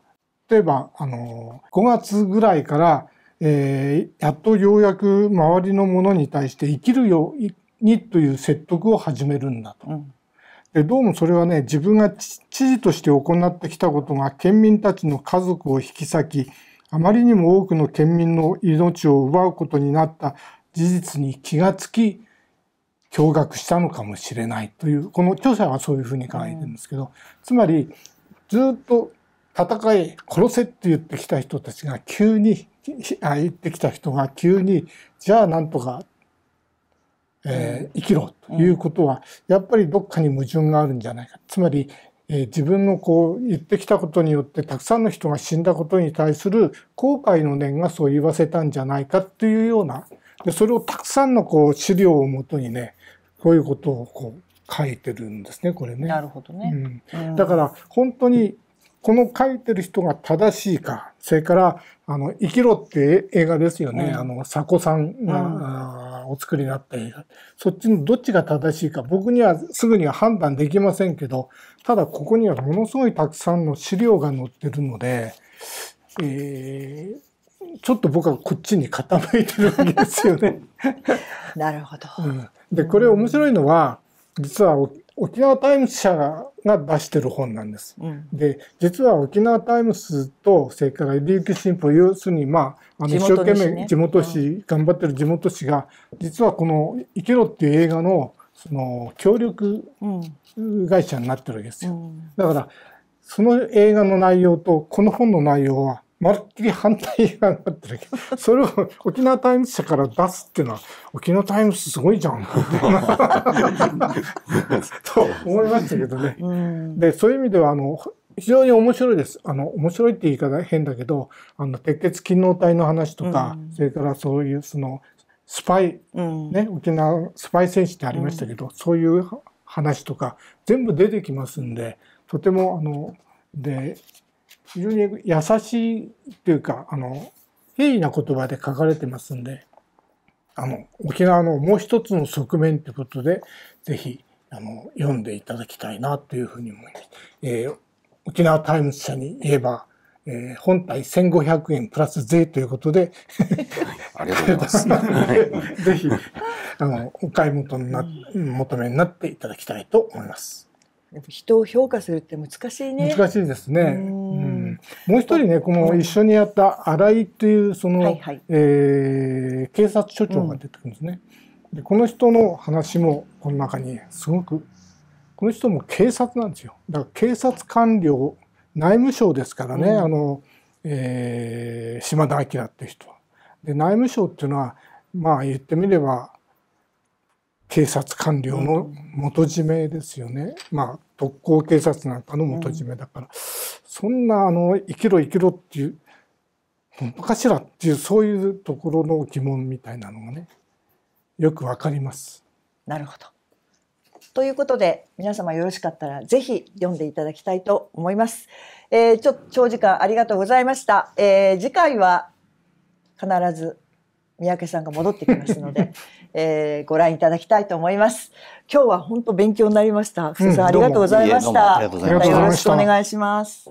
例えば、あの、5月ぐらいから、えー、やっとようやく周りの者に対して生きるようにという説得を始めるんだと。でどうもそれはね自分が知事として行ってきたことが県民たちの家族を引き裂きあまりにも多くの県民の命を奪うことになった事実に気がつき驚愕したのかもしれないというこの著者はそういうふうに考えてるんですけど、うん、つまりずっと戦い殺せって言ってきた人たちが急にあ言ってきた人が急にじゃあなんとか、えー、生きろということは、やっぱりどっかに矛盾があるんじゃないかつまりえ自分のこう言ってきたことによってたくさんの人が死んだことに対する後悔の念がそう言わせたんじゃないかというようなでそれをたくさんのこう資料をもとにねこういうことをこう書いてるんですねこれね。なるほどね、うん、だから本当にこの書いてる人が正しいか、それから、あの、生きろって映画ですよね。うん、あの、佐古さんが、うん、お作りになった映画。そっちのどっちが正しいか、僕にはすぐには判断できませんけど、ただここにはものすごいたくさんの資料が載ってるので、えー、ちょっと僕はこっちに傾いてるわけですよね。*laughs* なるほど。うん、で、これ面白いのは、実は沖縄タイムズ社が出してる本なんです。うん、で、実は沖縄タイムズと、それから琉球新報、要するに、まあ、あの、一生懸命地元紙、ね、頑張ってる地元市が、実はこの、生きろっていう映画の、その、協力会社になってるわけですよ。うん、だから、その映画の内容と、この本の内容は、まるっきり反対側になってるけど、それを沖縄タイムズ社から出すっていうのは、沖縄タイムズすごいじゃん、と *laughs* 思いましたけどね。で、そういう意味では、あの、非常に面白いです。あの、面白いって言い方変だけど、あの、鉄血勤労隊の話とか、それからそういう、その、スパイ、ね、沖縄スパイ戦士ってありましたけど、そういう話とか、全部出てきますんで、とても、あの、で、非常に優しいというか、あの、平易な言葉で書かれてますんで、あの、沖縄のもう一つの側面ということで、ぜひ、あの、読んでいただきたいなというふうに思います。えー、沖縄タイムズ社に言えば、えー、本体1500円プラス税ということで *laughs* ありがとうございます。*laughs* ぜひ、あの、お買い求めな、求めになっていただきたいと思います。人を評価するって難しいね。難しいですね。もう一人ねこの一緒にやった新井というその、はいはい、えー、警察署長が出てくるんですね。でこの人の話もこの中にすごくこの人も警察なんですよだから警察官僚内務省ですからね、うん、あのえー、島田明っていう人は。で内務省っていうのはまあ言ってみれば警察官僚の元締めですよね、うん、まあ特攻警察なんかの元締めだから、そんなあの生きろ生きろっていう本当かしらっていうそういうところの疑問みたいなのがねよくわかります。なるほどということで皆様よろしかったらぜひ読んでいただきたいと思います。えー、ちょっと長時間ありがとうございました。えー、次回は必ず三宅さんが戻ってきますので、*laughs* えー、ご覧いただきたいと思います。今日は本当勉強になりました。布さん、ありがとうございました。よろしくお願いします。